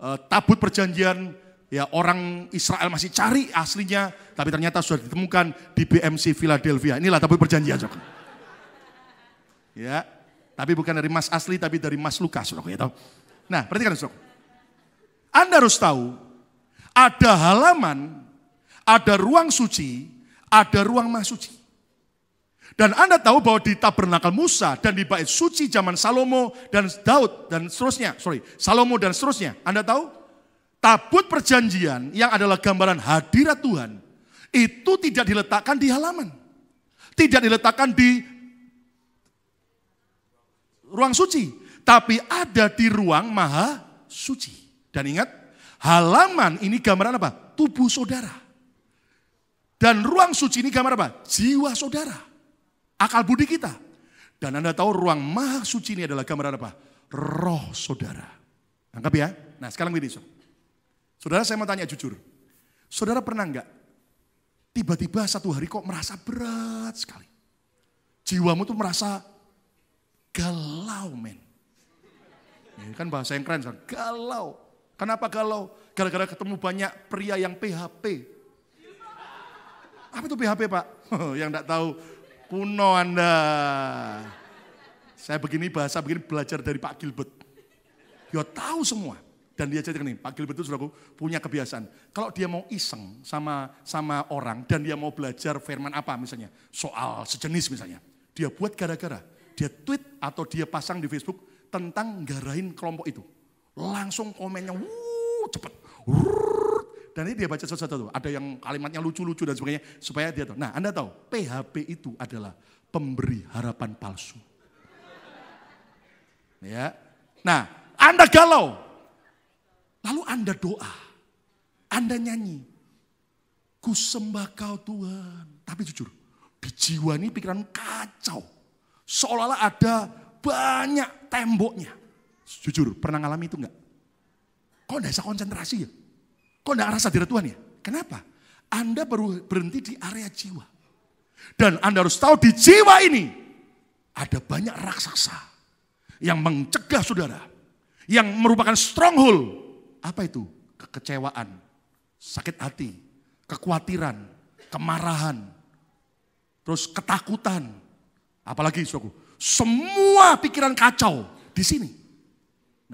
uh, tabut perjanjian ya orang Israel masih cari aslinya, tapi ternyata sudah ditemukan di BMC Philadelphia. Inilah tabut perjanjian, saudara. Ya, tapi bukan dari Mas asli, tapi dari Mas Lukas, saudara. Ya, tahu. Gitu. Nah, perhatikan, saudara. Anda harus tahu, ada halaman, ada ruang suci, ada ruang mah suci. Dan Anda tahu bahwa di tabernakel Musa dan di bait suci zaman Salomo dan Daud dan seterusnya, sorry, Salomo dan seterusnya, Anda tahu? Tabut perjanjian yang adalah gambaran hadirat Tuhan, itu tidak diletakkan di halaman. Tidak diletakkan di ruang suci, tapi ada di ruang maha suci. Dan ingat, halaman ini gambaran apa? Tubuh saudara. Dan ruang suci ini gambar apa? Jiwa saudara akal budi kita. Dan Anda tahu ruang maha suci ini adalah gambaran apa? Roh saudara. Anggap ya. Nah sekarang begini. Saudara. saudara saya mau tanya jujur. Saudara pernah enggak tiba-tiba satu hari kok merasa berat sekali. Jiwamu tuh merasa galau men. Ini kan bahasa yang keren. Galau. Kenapa galau? Gara-gara ketemu banyak pria yang PHP. Apa itu PHP pak? yang tidak tahu Kuno Anda. Saya begini bahasa begini belajar dari Pak Gilbert. Dia tahu semua. Dan dia cerita nih, Pak Gilbert itu sudah punya kebiasaan. Kalau dia mau iseng sama sama orang dan dia mau belajar firman apa misalnya, soal sejenis misalnya. Dia buat gara-gara. Dia tweet atau dia pasang di Facebook tentang garahin kelompok itu. Langsung komennya, wuh, cepet. Wuh, dan ini dia baca sesuatu, Ada yang kalimatnya lucu-lucu dan sebagainya. Supaya dia tahu. Nah Anda tahu PHP itu adalah pemberi harapan palsu. Ya. Nah Anda galau. Lalu Anda doa. Anda nyanyi. ku sembah kau Tuhan. Tapi jujur. Di jiwa ini pikiran kacau. Seolah-olah ada banyak temboknya. Jujur, pernah ngalami itu enggak? Kok enggak bisa konsentrasi ya? Kok gak rasa hadirat Tuhan ya? Kenapa? Anda baru berhenti di area jiwa. Dan Anda harus tahu di jiwa ini ada banyak raksasa yang mencegah saudara. Yang merupakan stronghold. Apa itu? Kekecewaan, sakit hati, kekhawatiran, kemarahan, terus ketakutan. Apalagi suku, semua pikiran kacau di sini.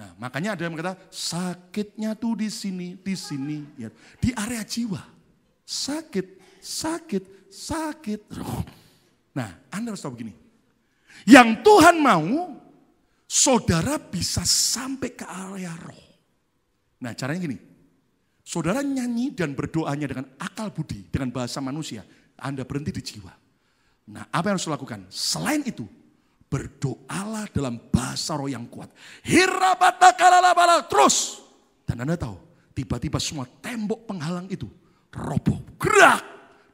Nah, makanya ada yang kata sakitnya tuh di sini, di sini, ya. di area jiwa. Sakit, sakit, sakit. Nah, Anda harus tahu begini. Yang Tuhan mau, saudara bisa sampai ke area roh. Nah, caranya gini. Saudara nyanyi dan berdoanya dengan akal budi, dengan bahasa manusia. Anda berhenti di jiwa. Nah, apa yang harus dilakukan? Selain itu, berdoalah dalam bahasa roh yang kuat. Hirabatakalalabala terus. Dan Anda tahu, tiba-tiba semua tembok penghalang itu roboh, gerak.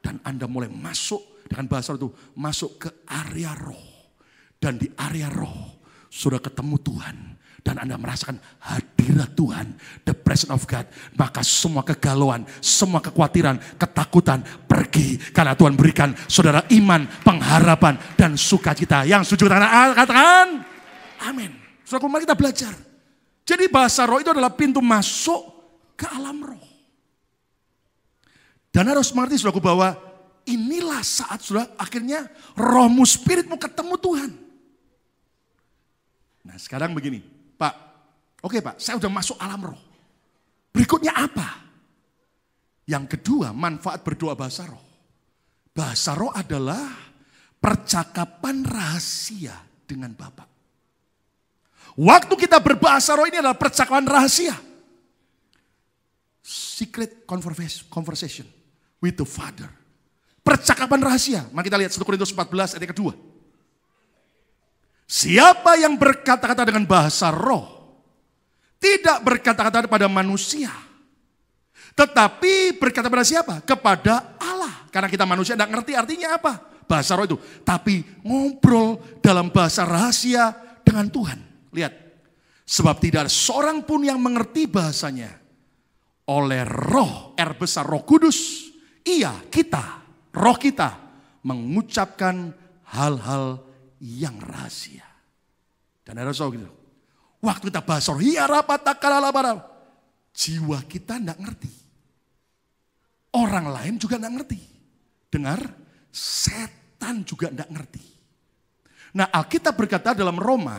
Dan Anda mulai masuk dengan bahasa roh itu, masuk ke area roh. Dan di area roh, sudah ketemu Tuhan dan Anda merasakan hadirat Tuhan, the presence of God, maka semua kegalauan, semua kekhawatiran, ketakutan pergi karena Tuhan berikan saudara iman, pengharapan dan sukacita. Yang setuju dengan ah, katakan amin. Saudara mari kita belajar. Jadi bahasa roh itu adalah pintu masuk ke alam roh. Dan harus mengerti saudaraku bahwa inilah saat sudah akhirnya rohmu spiritmu ketemu Tuhan. Nah sekarang begini, Pak, oke okay Pak, saya sudah masuk alam roh. Berikutnya apa? Yang kedua, manfaat berdoa bahasa roh. Bahasa roh adalah percakapan rahasia dengan Bapak. Waktu kita berbahasa roh ini adalah percakapan rahasia. Secret conversation with the Father. Percakapan rahasia. Mari kita lihat 1 Korintus 14 ayat kedua. Siapa yang berkata-kata dengan bahasa roh, tidak berkata-kata kepada manusia, tetapi berkata kepada siapa? Kepada Allah. Karena kita manusia tidak ngerti artinya apa bahasa roh itu. Tapi ngobrol dalam bahasa rahasia dengan Tuhan. Lihat, sebab tidak ada seorang pun yang mengerti bahasanya. Oleh roh, er besar roh kudus, ia kita, roh kita mengucapkan hal-hal yang rahasia. Dan ada soal gitu. Waktu kita bahas roh, iya rapat Jiwa kita tidak ngerti. Orang lain juga tidak ngerti. Dengar, setan juga tidak ngerti. Nah Alkitab berkata dalam Roma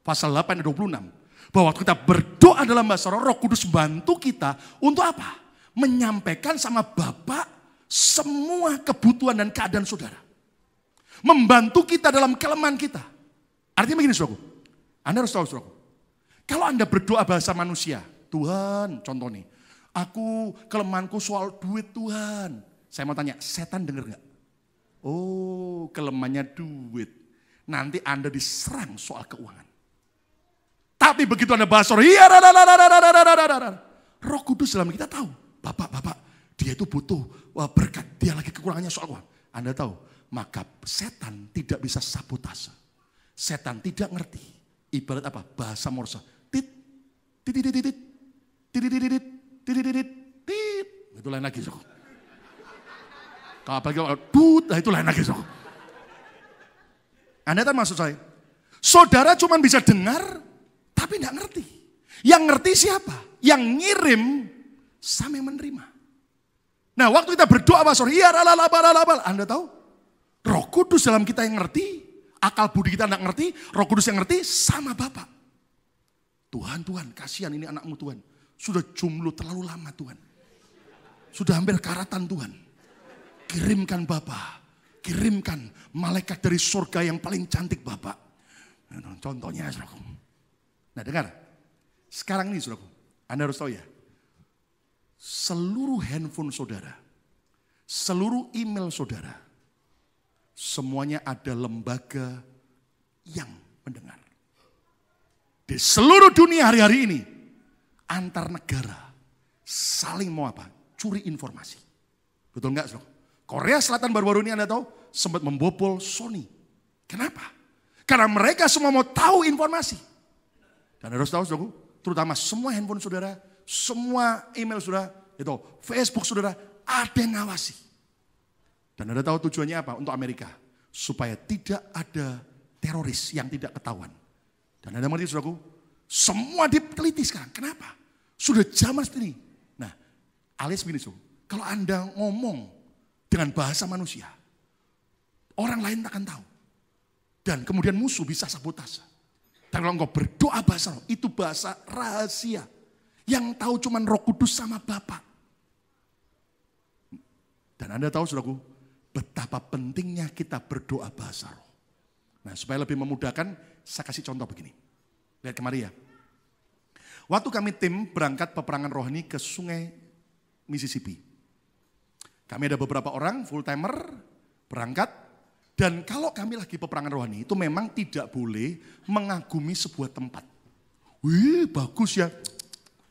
pasal 8 dan 26. Bahwa kita berdoa dalam bahasa roh, roh kudus bantu kita untuk apa? Menyampaikan sama Bapak semua kebutuhan dan keadaan saudara. Membantu kita dalam kelemahan kita. Artinya begini saudaraku. Anda harus tahu saudaraku. Kalau Anda berdoa bahasa manusia. Tuhan contoh nih. Aku kelemahanku soal duit Tuhan. Saya mau tanya, setan dengar nggak? Oh, kelemahannya duit. Nanti Anda diserang soal keuangan. Tapi begitu Anda bahas, iya, Roh Kudus dalam kita tahu. Bapak, Bapak, dia itu butuh berkat. Dia lagi kekurangannya soal uang. Anda tahu, maka setan tidak bisa sabotase. Setan tidak ngerti. Ibarat apa? Bahasa Morse. Tit, tit, tit, tit, tit, tit, tit, tit, tit, tit, tit. Itu lain lagi, sok. Kalau apalagi orang, tut, itu lain lagi, sok. Anda tahu maksud saya? Saudara cuma bisa dengar, tapi tidak ngerti. Yang ngerti siapa? Yang ngirim sampai menerima. Nah waktu kita berdoa, Pak Sor, iya Anda tahu? Roh Kudus dalam kita yang ngerti, akal budi kita tidak ngerti, Roh Kudus yang ngerti sama Bapak. Tuhan, Tuhan, kasihan ini anakmu Tuhan. Sudah jumlu terlalu lama Tuhan. Sudah hampir karatan Tuhan. Kirimkan Bapak, kirimkan malaikat dari surga yang paling cantik Bapak. Contohnya saudaraku. Nah dengar, sekarang ini saudaraku, Anda harus tahu ya. Seluruh handphone saudara, seluruh email saudara, semuanya ada lembaga yang mendengar. Di seluruh dunia hari-hari ini, antar negara saling mau apa? Curi informasi. Betul nggak, Saudara? Korea Selatan baru-baru ini Anda tahu sempat membobol Sony. Kenapa? Karena mereka semua mau tahu informasi. Dan harus tahu, Saudara, terutama semua handphone Saudara, semua email Saudara, itu Facebook Saudara ada yang ngawasi. Dan Anda tahu tujuannya apa? Untuk Amerika. Supaya tidak ada teroris yang tidak ketahuan. Dan Anda mengerti saudaraku? Semua diteliti sekarang. Kenapa? Sudah zaman seperti ini. Nah, alias begini so. Kalau Anda ngomong dengan bahasa manusia, orang lain akan tahu. Dan kemudian musuh bisa sabotase. Dan kalau engkau berdoa bahasa roh, itu bahasa rahasia. Yang tahu cuman roh kudus sama Bapak. Dan Anda tahu saudaraku, Betapa pentingnya kita berdoa bahasa roh. Nah supaya lebih memudahkan, saya kasih contoh begini. Lihat kemari ya. Waktu kami tim berangkat peperangan rohani ke sungai Mississippi. Kami ada beberapa orang full timer berangkat dan kalau kami lagi peperangan rohani itu memang tidak boleh mengagumi sebuah tempat. Wih bagus ya.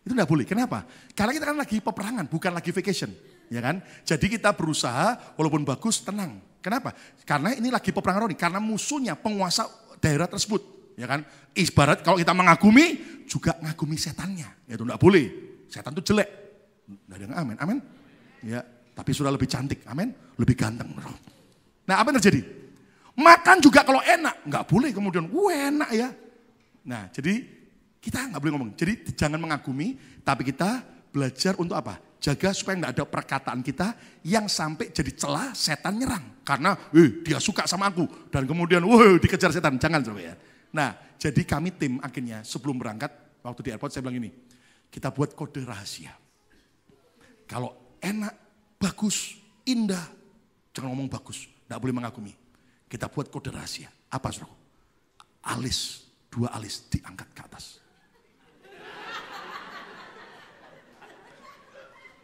Itu tidak boleh. Kenapa? Karena kita kan lagi peperangan, bukan lagi vacation. Ya kan? Jadi kita berusaha walaupun bagus tenang. Kenapa? Karena ini lagi peperangan rohani, karena musuhnya penguasa daerah tersebut, ya kan? Ibarat kalau kita mengagumi juga mengagumi setannya. Ya itu enggak boleh. Setan itu jelek. Enggak ada yang amin. Amin. Ya, tapi sudah lebih cantik. Amin. Lebih ganteng. Nah, apa yang terjadi? Makan juga kalau enak, nggak boleh kemudian, wah enak ya. Nah, jadi kita nggak boleh ngomong. Jadi jangan mengagumi, tapi kita belajar untuk apa? Jaga supaya tidak ada perkataan kita yang sampai jadi celah setan nyerang. Karena eh, dia suka sama aku. Dan kemudian wah dikejar setan. Jangan coba ya. Nah jadi kami tim akhirnya sebelum berangkat waktu di airport saya bilang ini. Kita buat kode rahasia. Kalau enak, bagus, indah. Jangan ngomong bagus. Tidak boleh mengagumi. Kita buat kode rahasia. Apa suruh? Alis, dua alis diangkat ke atas.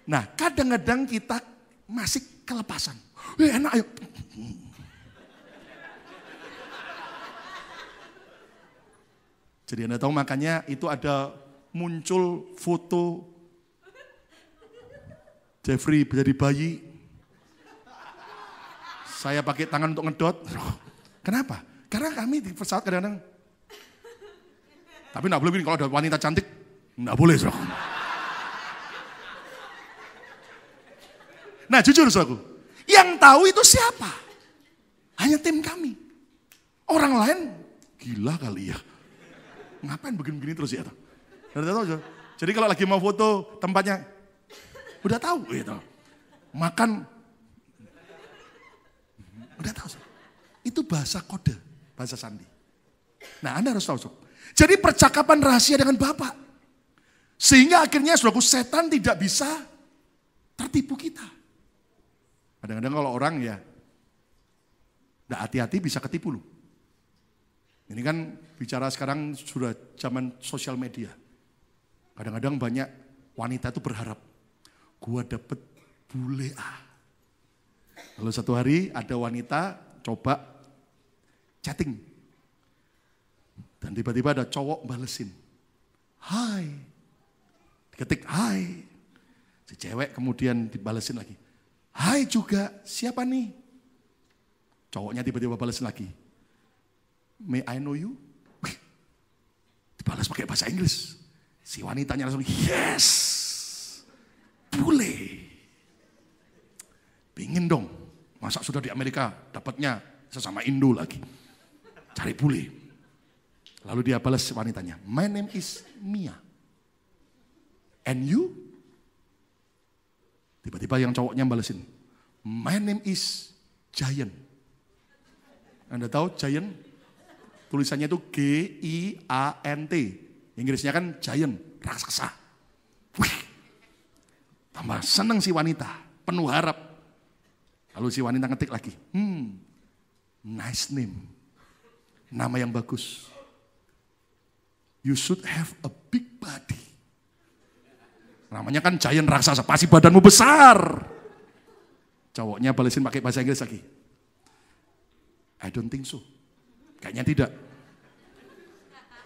Nah, kadang-kadang kita masih kelepasan. Eh, enak ayo. Jadi Anda tahu makanya itu ada muncul foto Jeffrey jadi bayi. Saya pakai tangan untuk ngedot. Kenapa? Karena kami di pesawat kadang-kadang. Tapi nggak boleh gini kalau ada wanita cantik, nggak boleh. boleh. Nah jujur saudaraku, yang tahu itu siapa? Hanya tim kami. Orang lain gila kali ya. Ngapain begini-begini terus ya? tahu Jadi kalau lagi mau foto tempatnya udah tahu gitu. Makan udah tahu. Saudara. Itu bahasa kode, bahasa sandi. Nah Anda harus tahu. Saudara. Jadi percakapan rahasia dengan Bapak. Sehingga akhirnya saudaraku setan tidak bisa tertipu kita. Kadang-kadang kalau orang ya, tidak hati-hati bisa ketipu loh. Ini kan bicara sekarang sudah zaman sosial media. Kadang-kadang banyak wanita itu berharap, gua dapet bule ah. Lalu satu hari ada wanita coba chatting. Dan tiba-tiba ada cowok balesin. Hai. Diketik hai. Si cewek kemudian dibalesin lagi. Hai juga, siapa nih? Cowoknya tiba-tiba balas lagi. May I know you? Dibalas pakai bahasa Inggris. Si wanitanya langsung, yes! Boleh. Pingin dong. Masa sudah di Amerika, dapatnya sesama Indo lagi. Cari bule. Lalu dia balas wanitanya, my name is Mia. And you? Tiba-tiba yang cowoknya balesin, my name is Giant. Anda tahu Giant? Tulisannya itu G-I-A-N-T. Inggrisnya kan Giant, raksasa. Wih, tambah seneng si wanita, penuh harap. Lalu si wanita ngetik lagi, hmm, nice name. Nama yang bagus. You should have a big body. Namanya kan giant raksasa, pasti badanmu besar. Cowoknya balesin pakai bahasa Inggris lagi. I don't think so. Kayaknya tidak.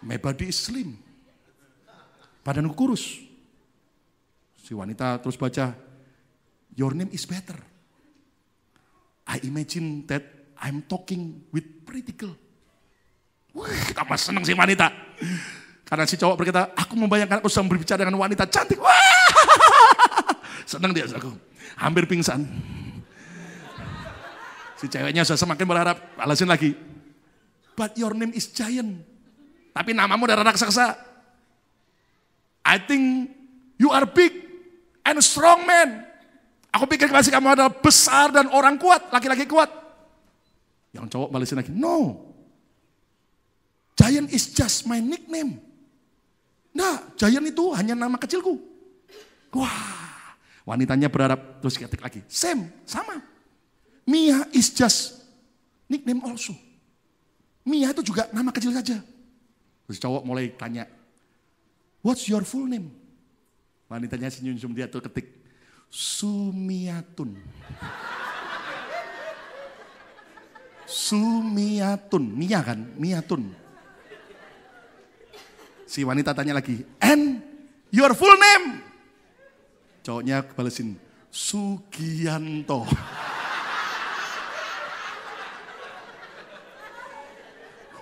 My body is slim. Badanku kurus. Si wanita terus baca, your name is better. I imagine that I'm talking with pretty girl. Wah, tambah seneng si wanita. Karena si cowok berkata, aku membayangkan aku sedang berbicara dengan wanita cantik. Wah! Senang dia aku. Hampir pingsan. Si ceweknya sudah semakin berharap, alasin lagi. But your name is giant. Tapi namamu darah raksasa. I think you are big and strong man. Aku pikir kasih kamu adalah besar dan orang kuat, laki-laki kuat. Yang cowok balesin lagi, no. Giant is just my nickname. Nah, Giant itu hanya nama kecilku. Wah, wanitanya berharap terus ketik lagi. Sam, sama. Mia is just nickname also. Mia itu juga nama kecil saja. Terus cowok mulai tanya, what's your full name? Wanitanya senyum-senyum dia tuh ketik, Sumiatun. Sumiatun, Mia kan, Miatun. Si wanita tanya lagi, and your full name? Cowoknya balesin, Sugianto.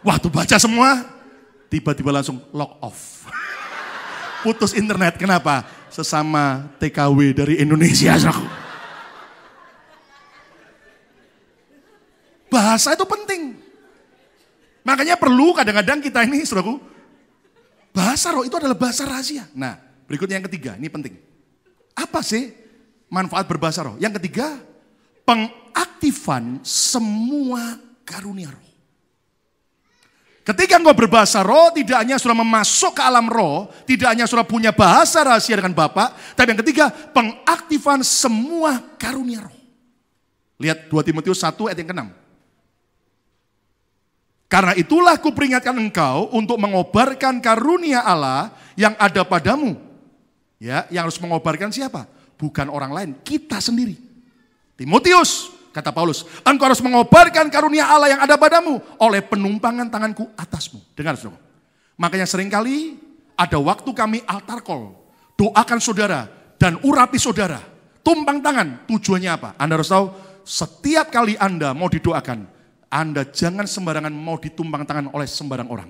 Waktu baca semua, tiba-tiba langsung lock off. Putus internet, kenapa? Sesama TKW dari Indonesia. Bahasa itu penting. Makanya perlu kadang-kadang kita ini, saudaraku, Bahasa roh itu adalah bahasa rahasia. Nah, berikutnya yang ketiga, ini penting. Apa sih manfaat berbahasa roh? Yang ketiga, pengaktifan semua karunia roh. Ketika engkau berbahasa roh, tidak hanya sudah memasuk ke alam roh, tidak hanya sudah punya bahasa rahasia dengan Bapak, tapi yang ketiga, pengaktifan semua karunia roh. Lihat 2 Timotius 1 ayat yang ke-6. Karena itulah kuperingatkan engkau untuk mengobarkan karunia Allah yang ada padamu. Ya, yang harus mengobarkan siapa? Bukan orang lain, kita sendiri. Timotius, kata Paulus, engkau harus mengobarkan karunia Allah yang ada padamu oleh penumpangan tanganku atasmu. Dengar saudara. Makanya seringkali ada waktu kami altar call, doakan saudara dan urapi saudara. Tumpang tangan, tujuannya apa? Anda harus tahu, setiap kali Anda mau didoakan, anda jangan sembarangan mau ditumpang tangan oleh sembarang orang.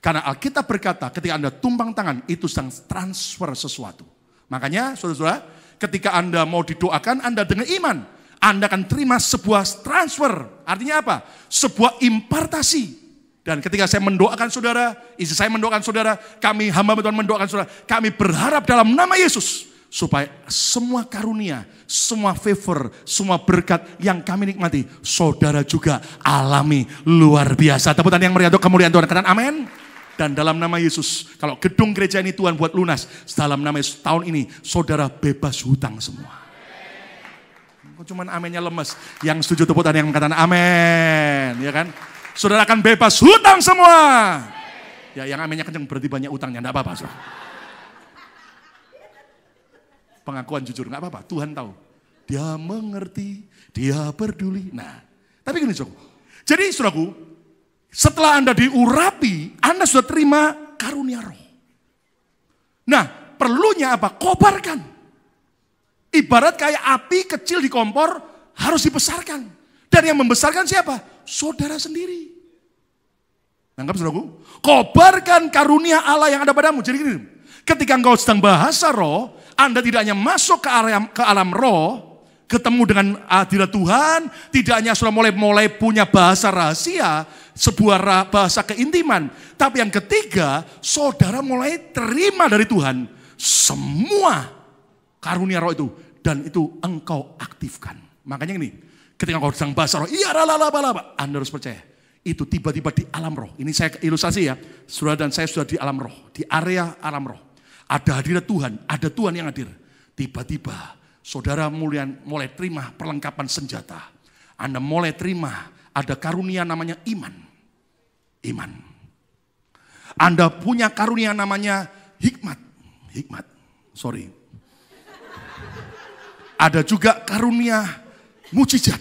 Karena Alkitab berkata ketika Anda tumpang tangan itu sedang transfer sesuatu. Makanya saudara-saudara ketika Anda mau didoakan Anda dengan iman. Anda akan terima sebuah transfer. Artinya apa? Sebuah impartasi. Dan ketika saya mendoakan saudara, istri saya mendoakan saudara, kami hamba Tuhan mendoakan saudara, kami berharap dalam nama Yesus supaya semua karunia, semua favor, semua berkat yang kami nikmati, saudara juga alami luar biasa. Tepuk tangan yang meriah untuk kemuliaan Tuhan. katakan amin. Dan dalam nama Yesus, kalau gedung gereja ini Tuhan buat lunas, dalam nama Yesus tahun ini saudara bebas hutang semua. Cuman amennya lemes. Yang setuju tepuk tangan yang mengatakan amin. Ya kan? Saudara akan bebas hutang semua. Ya yang amennya kenceng berarti banyak utangnya. Tidak apa-apa pengakuan jujur, nggak apa-apa, Tuhan tahu. Dia mengerti, dia peduli. Nah, tapi gini saudaraku. Jadi saudaraku, setelah Anda diurapi, Anda sudah terima karunia roh. Nah, perlunya apa? Kobarkan. Ibarat kayak api kecil di kompor, harus dibesarkan. Dan yang membesarkan siapa? Saudara sendiri. Nangkap saudaraku? Kobarkan karunia Allah yang ada padamu. Jadi gini, Ketika engkau sedang bahasa roh, Anda tidak hanya masuk ke alam, ke alam roh, ketemu dengan hadirat ah, Tuhan, tidak hanya sudah mulai-mulai punya bahasa rahasia, sebuah bahasa keintiman. Tapi yang ketiga, saudara mulai terima dari Tuhan semua karunia roh itu. Dan itu engkau aktifkan. Makanya ini, ketika engkau sedang bahasa roh, iya lah, Anda harus percaya. Itu tiba-tiba di alam roh. Ini saya ilustrasi ya, saudara dan saya sudah di alam roh, di area alam roh. Ada hadirat Tuhan, ada Tuhan yang hadir. Tiba-tiba saudara mulian mulai terima perlengkapan senjata. Anda mulai terima ada karunia namanya iman. Iman. Anda punya karunia namanya hikmat. Hikmat, sorry. Ada juga karunia mujizat.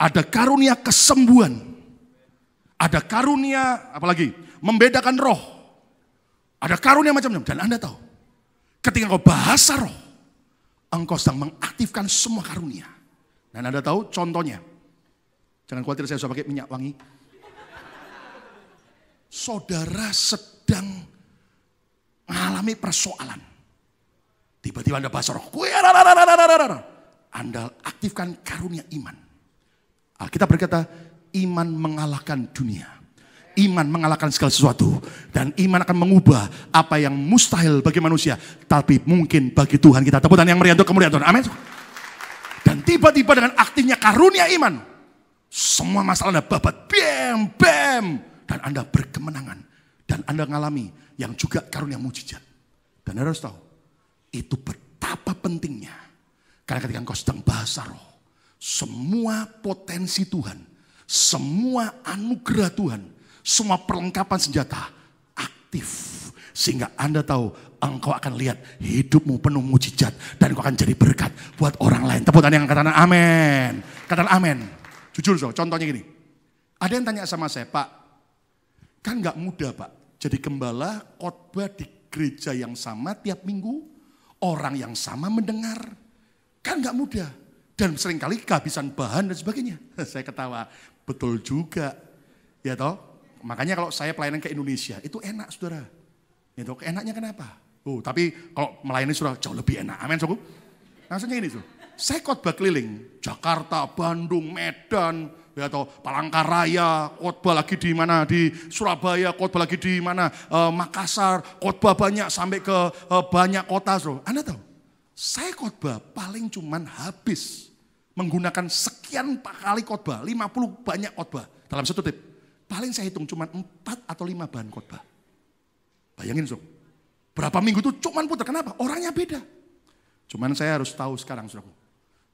Ada karunia kesembuhan. Ada karunia apalagi? Membedakan roh ada karunia macam-macam. Dan Anda tahu, ketika engkau bahasa roh, engkau sedang mengaktifkan semua karunia. Dan Anda tahu contohnya. Jangan khawatir saya sudah pakai minyak wangi. Saudara sedang mengalami persoalan. Tiba-tiba Anda bahasa roh. Anda aktifkan karunia iman. kita berkata, iman mengalahkan dunia. Iman mengalahkan segala sesuatu. Dan iman akan mengubah apa yang mustahil bagi manusia. Tapi mungkin bagi Tuhan kita. Tepuk tangan yang meriah untuk kemuliaan Tuhan. Amin. Dan tiba-tiba dengan aktifnya karunia iman. Semua masalah Anda babat. Bam, bam. Dan Anda berkemenangan. Dan Anda mengalami yang juga karunia mujizat. Dan Anda harus tahu. Itu betapa pentingnya. Karena ketika engkau sedang bahasa roh. Semua potensi Tuhan semua anugerah Tuhan semua perlengkapan senjata aktif. Sehingga Anda tahu engkau akan lihat hidupmu penuh mujizat. Dan engkau akan jadi berkat buat orang lain. Tepuk tangan yang katakan amin. Katakan amin. Jujur so, contohnya gini. Ada yang tanya sama saya, Pak. Kan nggak mudah Pak. Jadi gembala khotbah di gereja yang sama tiap minggu. Orang yang sama mendengar. Kan nggak mudah dan seringkali kehabisan bahan dan sebagainya. Saya ketawa, betul juga. Ya toh? Makanya kalau saya pelayanan ke Indonesia, itu enak saudara. Itu enaknya kenapa? Oh, tapi kalau melayani saudara jauh lebih enak. Amin, saudara. Maksudnya ini, tuh. Saya khotbah keliling, Jakarta, Bandung, Medan, ya, atau Palangkaraya, khotbah lagi di mana di Surabaya, khotbah lagi di mana e, Makassar, khotbah banyak sampai ke e, banyak kota, saudara. Anda tahu? Saya khotbah paling cuman habis menggunakan sekian kali khotbah, 50 banyak khotbah dalam satu tip. Paling saya hitung cuma empat atau lima bahan khotbah. Bayangin so, Berapa minggu itu cuma putar. Kenapa? Orangnya beda. Cuman saya harus tahu sekarang saudaraku.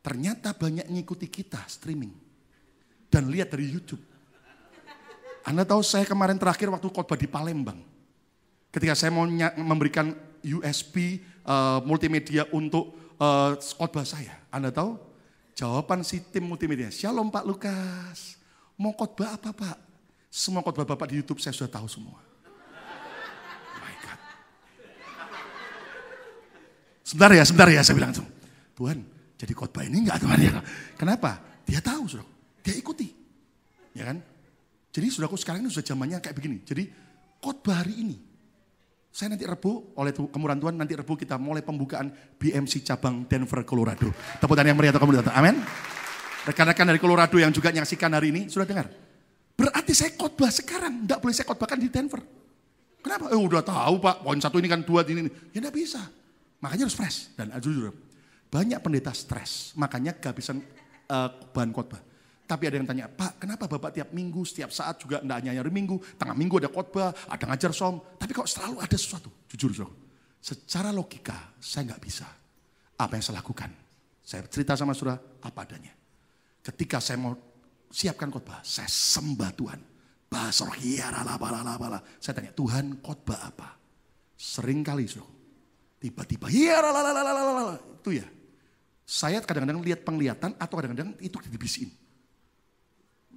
Ternyata banyak ngikuti kita streaming. Dan lihat dari Youtube. Anda tahu saya kemarin terakhir waktu khotbah di Palembang. Ketika saya mau memberikan USB uh, eh, multimedia untuk uh, khotbah saya. Anda tahu? Jawaban si tim multimedia. Shalom Pak Lukas. Mau khotbah apa Pak? Semua khotbah Bapak di Youtube saya sudah tahu semua. Oh my God. Sebentar ya, sebentar ya, saya bilang tuh. Tuhan, jadi khotbah ini enggak Tuhan ya. Kenapa? Dia tahu sudah, dia ikuti. Ya kan? Jadi saudaraku sekarang ini sudah zamannya kayak begini. Jadi khotbah hari ini. Saya nanti Rebu oleh kemurahan Tuhan nanti Rebu kita mulai pembukaan BMC cabang Denver Colorado. Tepuk tangan yang meriah atau kamu datang. Amin. Rekan-rekan dari Colorado yang juga menyaksikan hari ini sudah dengar? Berarti saya khotbah sekarang, enggak boleh saya khotbahkan di Denver. Kenapa? Eh udah tahu pak, poin satu ini kan dua ini. ini. Ya enggak bisa. Makanya harus fresh. Dan eh, jujur, banyak pendeta stres. Makanya kehabisan uh, bahan khotbah. Tapi ada yang tanya, Pak kenapa Bapak tiap minggu, setiap saat juga enggak hanya hari minggu, tengah minggu ada khotbah, ada ngajar som, tapi kok selalu ada sesuatu? Jujur, jujur. Secara logika, saya nggak bisa. Apa yang saya lakukan? Saya cerita sama surah apa adanya. Ketika saya mau siapkan khotbah. Saya sembah Tuhan. Bahasa hiaralabalabala. Saya tanya, Tuhan khotbah apa? Sering kali suruh. Tiba-tiba, iya, Itu ya. Saya kadang-kadang lihat penglihatan atau kadang-kadang itu dibisikin.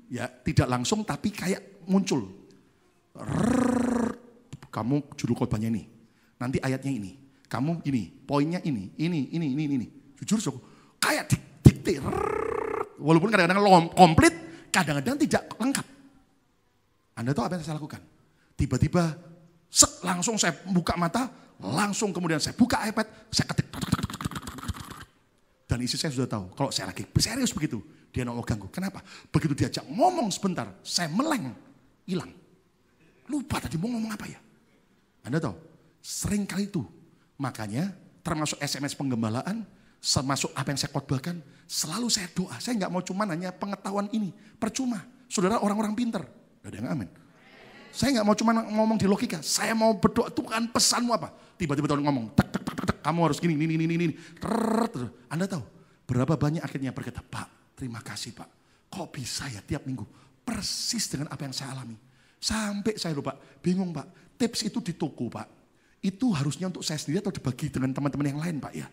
Ya, tidak langsung tapi kayak muncul. Rrrr, kamu judul khotbahnya ini. Nanti ayatnya ini. Kamu ini, poinnya ini, ini, ini, ini, ini. Jujur, so, Kayak dik Rrrr, walaupun kadang-kadang komplit, kadang-kadang tidak lengkap. Anda tahu apa yang saya lakukan? Tiba-tiba langsung saya buka mata, langsung kemudian saya buka iPad, saya ketik. Dan isi saya sudah tahu, kalau saya lagi serius begitu, dia nongol ganggu. Kenapa? Begitu diajak ngomong sebentar, saya meleng, hilang. Lupa tadi mau ngomong apa ya? Anda tahu, sering kali itu. Makanya termasuk SMS penggembalaan, Termasuk apa yang saya khotbahkan, selalu saya doa. Saya nggak mau cuman hanya pengetahuan ini. Percuma. Saudara orang-orang pinter. ada yang amin. Saya nggak mau cuman ngomong di logika. Saya mau berdoa, Tuhan pesanmu apa? Tiba-tiba Tuhan ngomong, tek, tek, tek, tek, tek, kamu harus gini, ini, ini, ini, ini. Anda tahu, berapa banyak akhirnya berkata, Pak, terima kasih Pak. Kok bisa ya tiap minggu? Persis dengan apa yang saya alami. Sampai saya lupa, bingung Pak. Tips itu di toko Pak. Itu harusnya untuk saya sendiri atau dibagi dengan teman-teman yang lain Pak ya.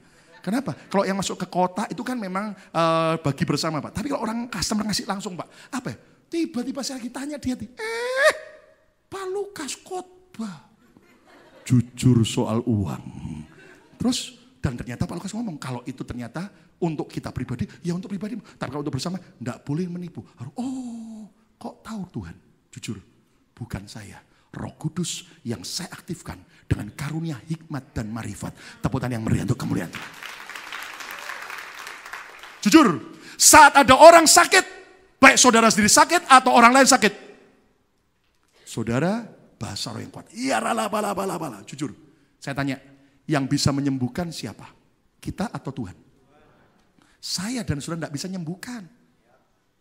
Kenapa? Kalau yang masuk ke kota itu kan memang uh, bagi bersama Pak. Tapi kalau orang customer ngasih langsung Pak, apa ya? Tiba-tiba saya lagi tanya dia, eh Pak Lukas khotbah. Jujur soal uang. Terus dan ternyata Pak Lukas ngomong, kalau itu ternyata untuk kita pribadi, ya untuk pribadi. Tapi kalau untuk bersama, enggak boleh menipu. Harus, oh, kok tahu Tuhan? Jujur, bukan saya. Roh Kudus yang saya aktifkan dengan karunia hikmat dan marifat. tepukan yang meriah untuk kemuliaan Tuhan. Jujur, saat ada orang sakit, baik saudara sendiri sakit atau orang lain sakit. Saudara, bahasa roh yang kuat. Iya, rala, bala, bala, bala. Jujur, saya tanya, yang bisa menyembuhkan siapa? Kita atau Tuhan? Saya dan saudara tidak bisa menyembuhkan.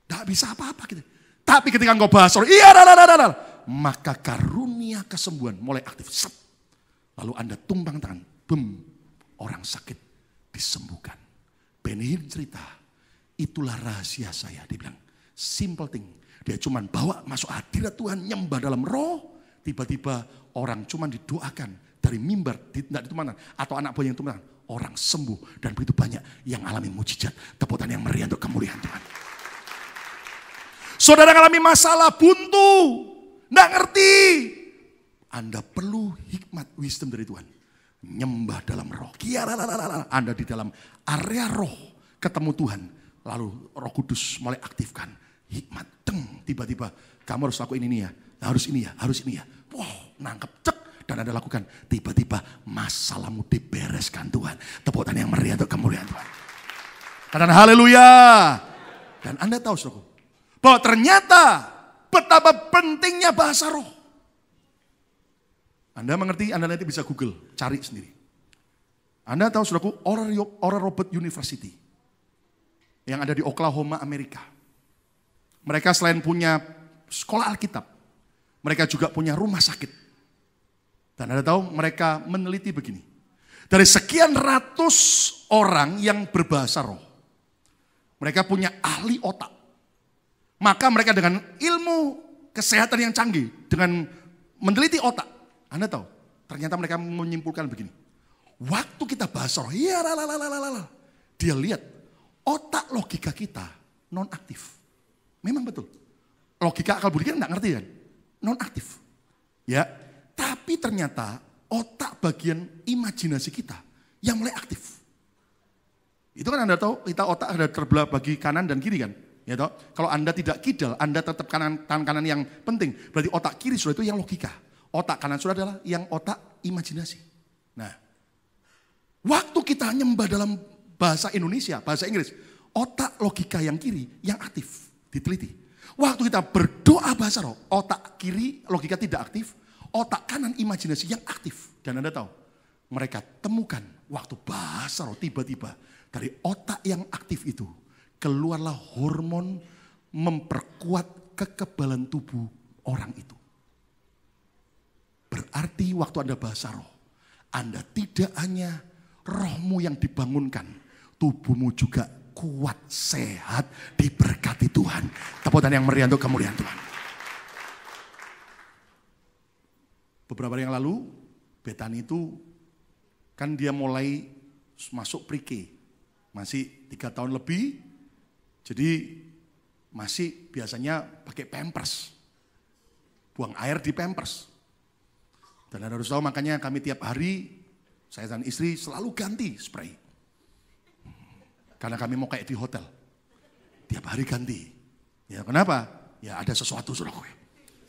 Tidak bisa apa-apa kita. Tapi ketika engkau bahas roh, iya, rala, rala, rala. Maka karunia kesembuhan mulai aktif. Lalu Anda tumbang tangan, bem, orang sakit disembuhkan. Benihim cerita, itulah rahasia saya. Dia bilang, simple thing. Dia cuma bawa masuk hadirat Tuhan, nyembah dalam roh. Tiba-tiba orang cuma didoakan dari mimbar, tidak di ditemankan. Atau anak buah yang teman orang sembuh. Dan begitu banyak yang alami mujizat. tangan yang meriah untuk kemuliaan Tuhan. Saudara alami masalah, buntu. Nggak ngerti. Anda perlu hikmat, wisdom dari Tuhan. Nyembah dalam roh. Anda di dalam area roh ketemu Tuhan. Lalu roh kudus mulai aktifkan. Hikmat. teng, Tiba-tiba kamu harus lakuin ini ya. Harus ini ya. Harus ini ya. Wow. Nangkep. Cek dan Anda lakukan. Tiba-tiba masalahmu dibereskan Tuhan. Tepuk tangan yang meriah untuk kemuliaan Tuhan. Katakan haleluya. Dan Anda tahu saudara, bahwa ternyata betapa pentingnya bahasa roh. Anda mengerti, Anda nanti bisa Google, cari sendiri. Anda tahu saudaraku, Oral Robert University yang ada di Oklahoma, Amerika. Mereka selain punya sekolah Alkitab, mereka juga punya rumah sakit. Dan Anda tahu mereka meneliti begini. Dari sekian ratus orang yang berbahasa roh, mereka punya ahli otak. Maka mereka dengan ilmu kesehatan yang canggih, dengan meneliti otak, anda tahu, ternyata mereka menyimpulkan begini. Waktu kita bahas roh, ya lalalalalala. dia lihat otak logika kita nonaktif. Memang betul. Logika akal budi kita enggak ngerti kan? Nonaktif. Ya, tapi ternyata otak bagian imajinasi kita yang mulai aktif. Itu kan Anda tahu, kita otak ada terbelah bagi kanan dan kiri kan? Ya toh? Kalau Anda tidak kidal, Anda tetap kanan tangan kanan yang penting. Berarti otak kiri sudah itu yang logika. Otak kanan saudara adalah yang otak imajinasi. Nah, waktu kita nyembah dalam bahasa Indonesia, bahasa Inggris, otak logika yang kiri yang aktif, diteliti. Waktu kita berdoa bahasa roh, otak kiri logika tidak aktif, otak kanan imajinasi yang aktif. Dan Anda tahu, mereka temukan waktu bahasa roh tiba-tiba dari otak yang aktif itu keluarlah hormon memperkuat kekebalan tubuh orang itu. Berarti waktu Anda bahasa roh, Anda tidak hanya rohmu yang dibangunkan, tubuhmu juga kuat, sehat, diberkati Tuhan. Tepuk tangan yang meriah untuk kemuliaan Tuhan. Beberapa hari yang lalu, Betan itu kan dia mulai masuk prike, Masih tiga tahun lebih, jadi masih biasanya pakai pampers. Buang air di pampers. Dan Anda harus tahu makanya kami tiap hari, saya dan istri selalu ganti spray. Karena kami mau kayak di hotel. Tiap hari ganti. Ya kenapa? Ya ada sesuatu suruh gue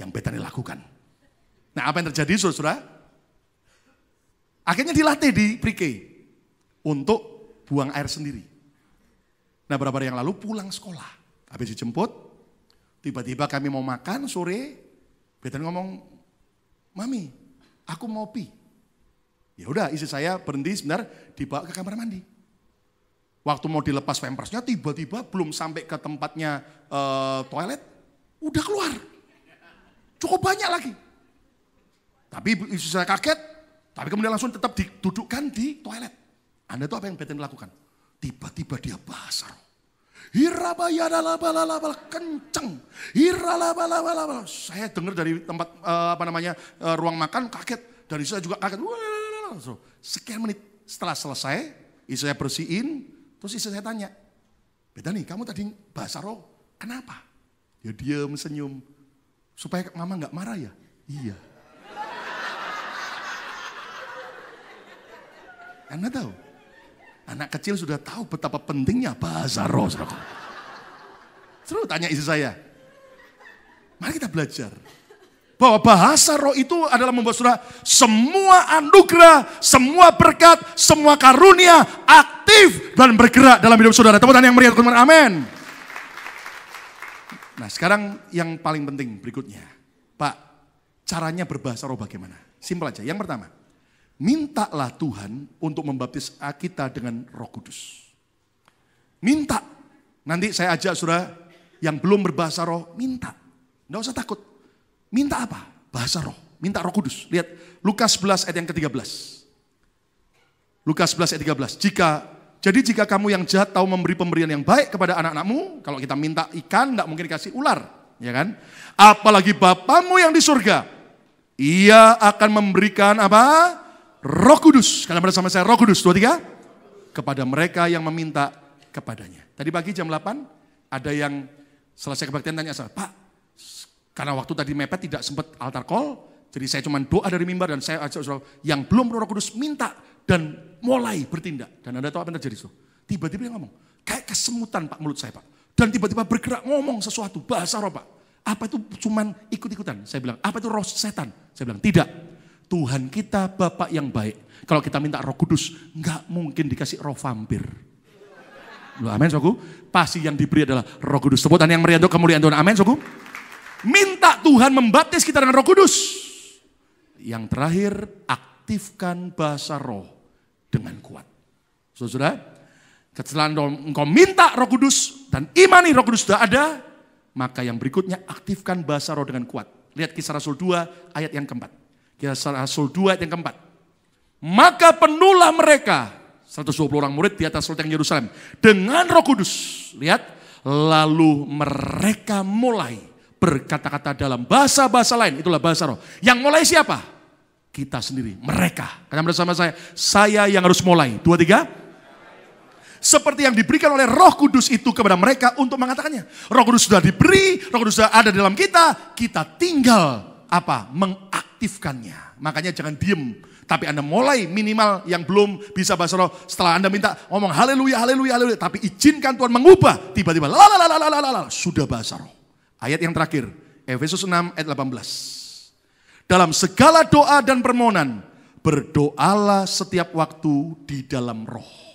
yang Betani lakukan. Nah apa yang terjadi suruh, suruh Akhirnya dilatih di prike untuk buang air sendiri. Nah beberapa hari yang lalu pulang sekolah. Habis dijemput, tiba-tiba kami mau makan sore, Betani ngomong, Mami, aku mau pi. Ya udah istri saya berhenti sebentar dibawa ke kamar mandi. Waktu mau dilepas pampersnya tiba-tiba belum sampai ke tempatnya uh, toilet udah keluar. Cukup banyak lagi. Tapi istri saya kaget, tapi kemudian langsung tetap didudukkan di toilet. Anda tuh apa yang betin lakukan? Tiba-tiba dia basar kenceng. Saya dengar dari tempat eh, apa namanya eh, ruang makan kaget. Dari saya juga kaget. Sekian menit setelah selesai, istri bersihin, terus istri saya tanya, Beda nih, kamu tadi bahasa roh, kenapa? Dia ya, diam senyum. Supaya mama nggak marah ya? Iya. Anda tahu, Anak kecil sudah tahu betapa pentingnya bahasa roh. Terus tanya istri saya, mari kita belajar. Bahwa bahasa roh itu adalah membuat saudara semua anugerah, semua berkat, semua karunia aktif dan bergerak dalam hidup saudara. Teman-teman yang meriah, teman-teman, amin. Nah sekarang yang paling penting berikutnya. Pak, caranya berbahasa roh bagaimana? Simpel aja. Yang pertama, mintalah Tuhan untuk membaptis kita dengan roh kudus. Minta. Nanti saya ajak saudara yang belum berbahasa roh, minta. Tidak usah takut. Minta apa? Bahasa roh. Minta roh kudus. Lihat, Lukas 11 ayat yang ke-13. Lukas 11 ayat 13. Jika jadi jika kamu yang jahat tahu memberi pemberian yang baik kepada anak-anakmu, kalau kita minta ikan tidak mungkin dikasih ular, ya kan? Apalagi Bapamu yang di surga, ia akan memberikan apa? Roh Kudus. berada bersama saya Roh Kudus. Dua, tiga. Kepada mereka yang meminta kepadanya. Tadi pagi jam 8 ada yang selesai kebaktian tanya saya, Pak, karena waktu tadi mepet tidak sempat altar call, jadi saya cuma doa dari mimbar dan saya ajak saudara yang belum Roh Kudus minta dan mulai bertindak. Dan Anda tahu apa yang terjadi? Tiba-tiba dia ngomong, kayak kesemutan Pak mulut saya Pak. Dan tiba-tiba bergerak ngomong sesuatu, bahasa roh Pak. Apa itu cuman ikut-ikutan? Saya bilang, apa itu roh setan? Saya bilang, tidak Tuhan kita Bapak yang baik. Kalau kita minta roh kudus, nggak mungkin dikasih roh vampir. Loh, amin soku. Pasti yang diberi adalah roh kudus. Sebutan yang meriah itu kemuliaan Tuhan. Amin soku. Minta Tuhan membaptis kita dengan roh kudus. Yang terakhir, aktifkan bahasa roh dengan kuat. Saudara, Setelah engkau minta roh kudus dan imani roh kudus sudah ada, maka yang berikutnya aktifkan bahasa roh dengan kuat. Lihat kisah Rasul 2 ayat yang keempat. Kisah Rasul 2 yang keempat. Maka penuhlah mereka, 120 orang murid di atas loteng Yerusalem, dengan roh kudus. Lihat, lalu mereka mulai berkata-kata dalam bahasa-bahasa lain, itulah bahasa roh. Yang mulai siapa? Kita sendiri, mereka. Karena bersama saya, saya yang harus mulai. Dua, tiga. Seperti yang diberikan oleh roh kudus itu kepada mereka untuk mengatakannya. Roh kudus sudah diberi, roh kudus sudah ada dalam kita, kita tinggal apa? Mengak aktifkannya. Makanya jangan diem. Tapi Anda mulai minimal yang belum bisa bahasa roh. Setelah Anda minta ngomong haleluya, haleluya, haleluya. Tapi izinkan Tuhan mengubah. Tiba-tiba lalalalalalalalala. Sudah bahasa roh. Ayat yang terakhir. Efesus 6 ayat 18. Dalam segala doa dan permohonan. Berdoalah setiap waktu di dalam roh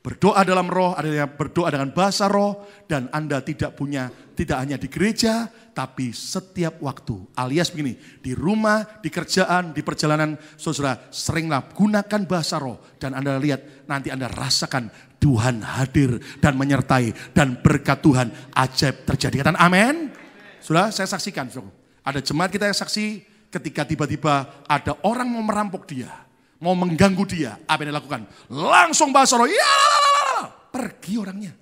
berdoa dalam roh, ada yang berdoa dengan bahasa roh, dan Anda tidak punya, tidak hanya di gereja, tapi setiap waktu. Alias begini, di rumah, di kerjaan, di perjalanan, saudara, seringlah gunakan bahasa roh, dan Anda lihat, nanti Anda rasakan Tuhan hadir dan menyertai, dan berkat Tuhan ajaib terjadi. dan amin. Sudah, saya saksikan. Ada jemaat kita yang saksi, ketika tiba-tiba ada orang mau merampok dia mau mengganggu dia, apa yang dilakukan? Langsung bahasa roh, ya, pergi orangnya.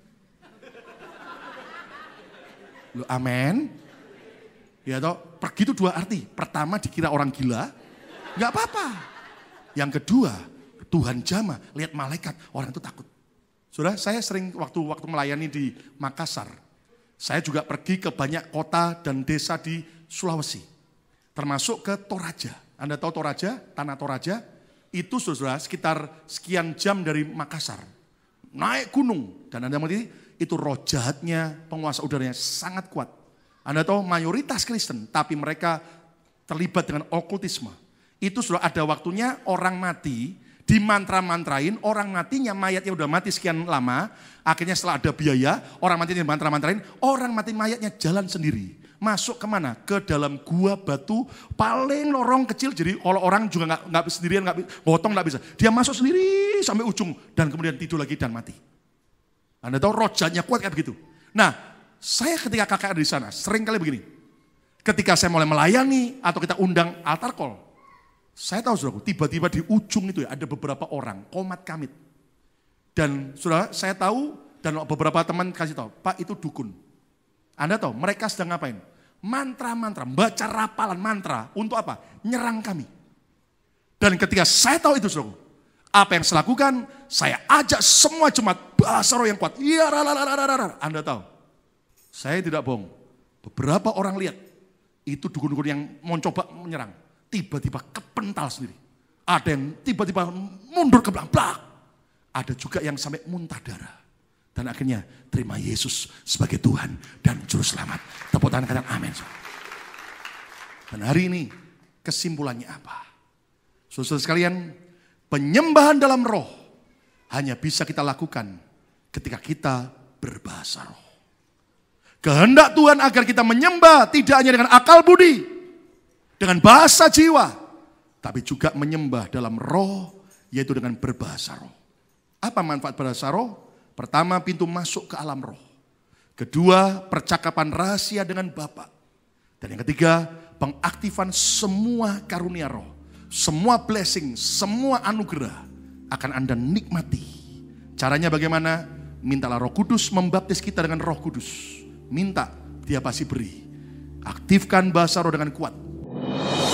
Lu amin. Ya toh, pergi itu dua arti. Pertama dikira orang gila, nggak apa-apa. Yang kedua, Tuhan jama, lihat malaikat, orang itu takut. Sudah, saya sering waktu waktu melayani di Makassar, saya juga pergi ke banyak kota dan desa di Sulawesi, termasuk ke Toraja. Anda tahu Toraja, tanah Toraja, itu saudara sekitar sekian jam dari Makassar. Naik gunung. Dan Anda mengerti itu roh jahatnya penguasa udaranya sangat kuat. Anda tahu mayoritas Kristen tapi mereka terlibat dengan okultisme. Itu sudah ada waktunya orang mati dimantra-mantrain, orang matinya mayatnya udah mati sekian lama, akhirnya setelah ada biaya, orang mati dimantra-mantrain, orang mati mayatnya jalan sendiri masuk kemana? Ke dalam gua batu paling lorong kecil jadi kalau orang juga nggak nggak sendirian nggak gotong nggak bisa. Dia masuk sendiri sampai ujung dan kemudian tidur lagi dan mati. Anda tahu rojanya kuat kayak begitu. Nah, saya ketika kakak ada di sana sering kali begini. Ketika saya mulai melayani atau kita undang altar call, saya tahu saudaraku, tiba-tiba di ujung itu ya ada beberapa orang komat kamit. Dan sudah saya tahu dan beberapa teman kasih tahu, Pak itu dukun. Anda tahu mereka sedang ngapain? Mantra-mantra, baca rapalan mantra untuk apa? Nyerang kami. Dan ketika saya tahu itu saudara, apa yang saya lakukan? Saya ajak semua jemaat bahasa roh yang kuat. Ya, Anda tahu, saya tidak bohong. Beberapa orang lihat, itu dukun-dukun yang mau coba menyerang. Tiba-tiba kepental sendiri. Ada yang tiba-tiba mundur ke belakang. Ada juga yang sampai muntah darah. Dan akhirnya terima Yesus sebagai Tuhan dan Juru Selamat. Tepuk tangan katakan amin. Dan hari ini kesimpulannya apa? Saudara sekalian, penyembahan dalam roh hanya bisa kita lakukan ketika kita berbahasa roh. Kehendak Tuhan agar kita menyembah tidak hanya dengan akal budi, dengan bahasa jiwa, tapi juga menyembah dalam roh, yaitu dengan berbahasa roh. Apa manfaat berbahasa roh? Pertama pintu masuk ke alam roh. Kedua percakapan rahasia dengan Bapa. Dan yang ketiga pengaktifan semua karunia roh. Semua blessing, semua anugerah akan Anda nikmati. Caranya bagaimana? Mintalah roh kudus membaptis kita dengan roh kudus. Minta, dia pasti beri. Aktifkan bahasa roh dengan kuat.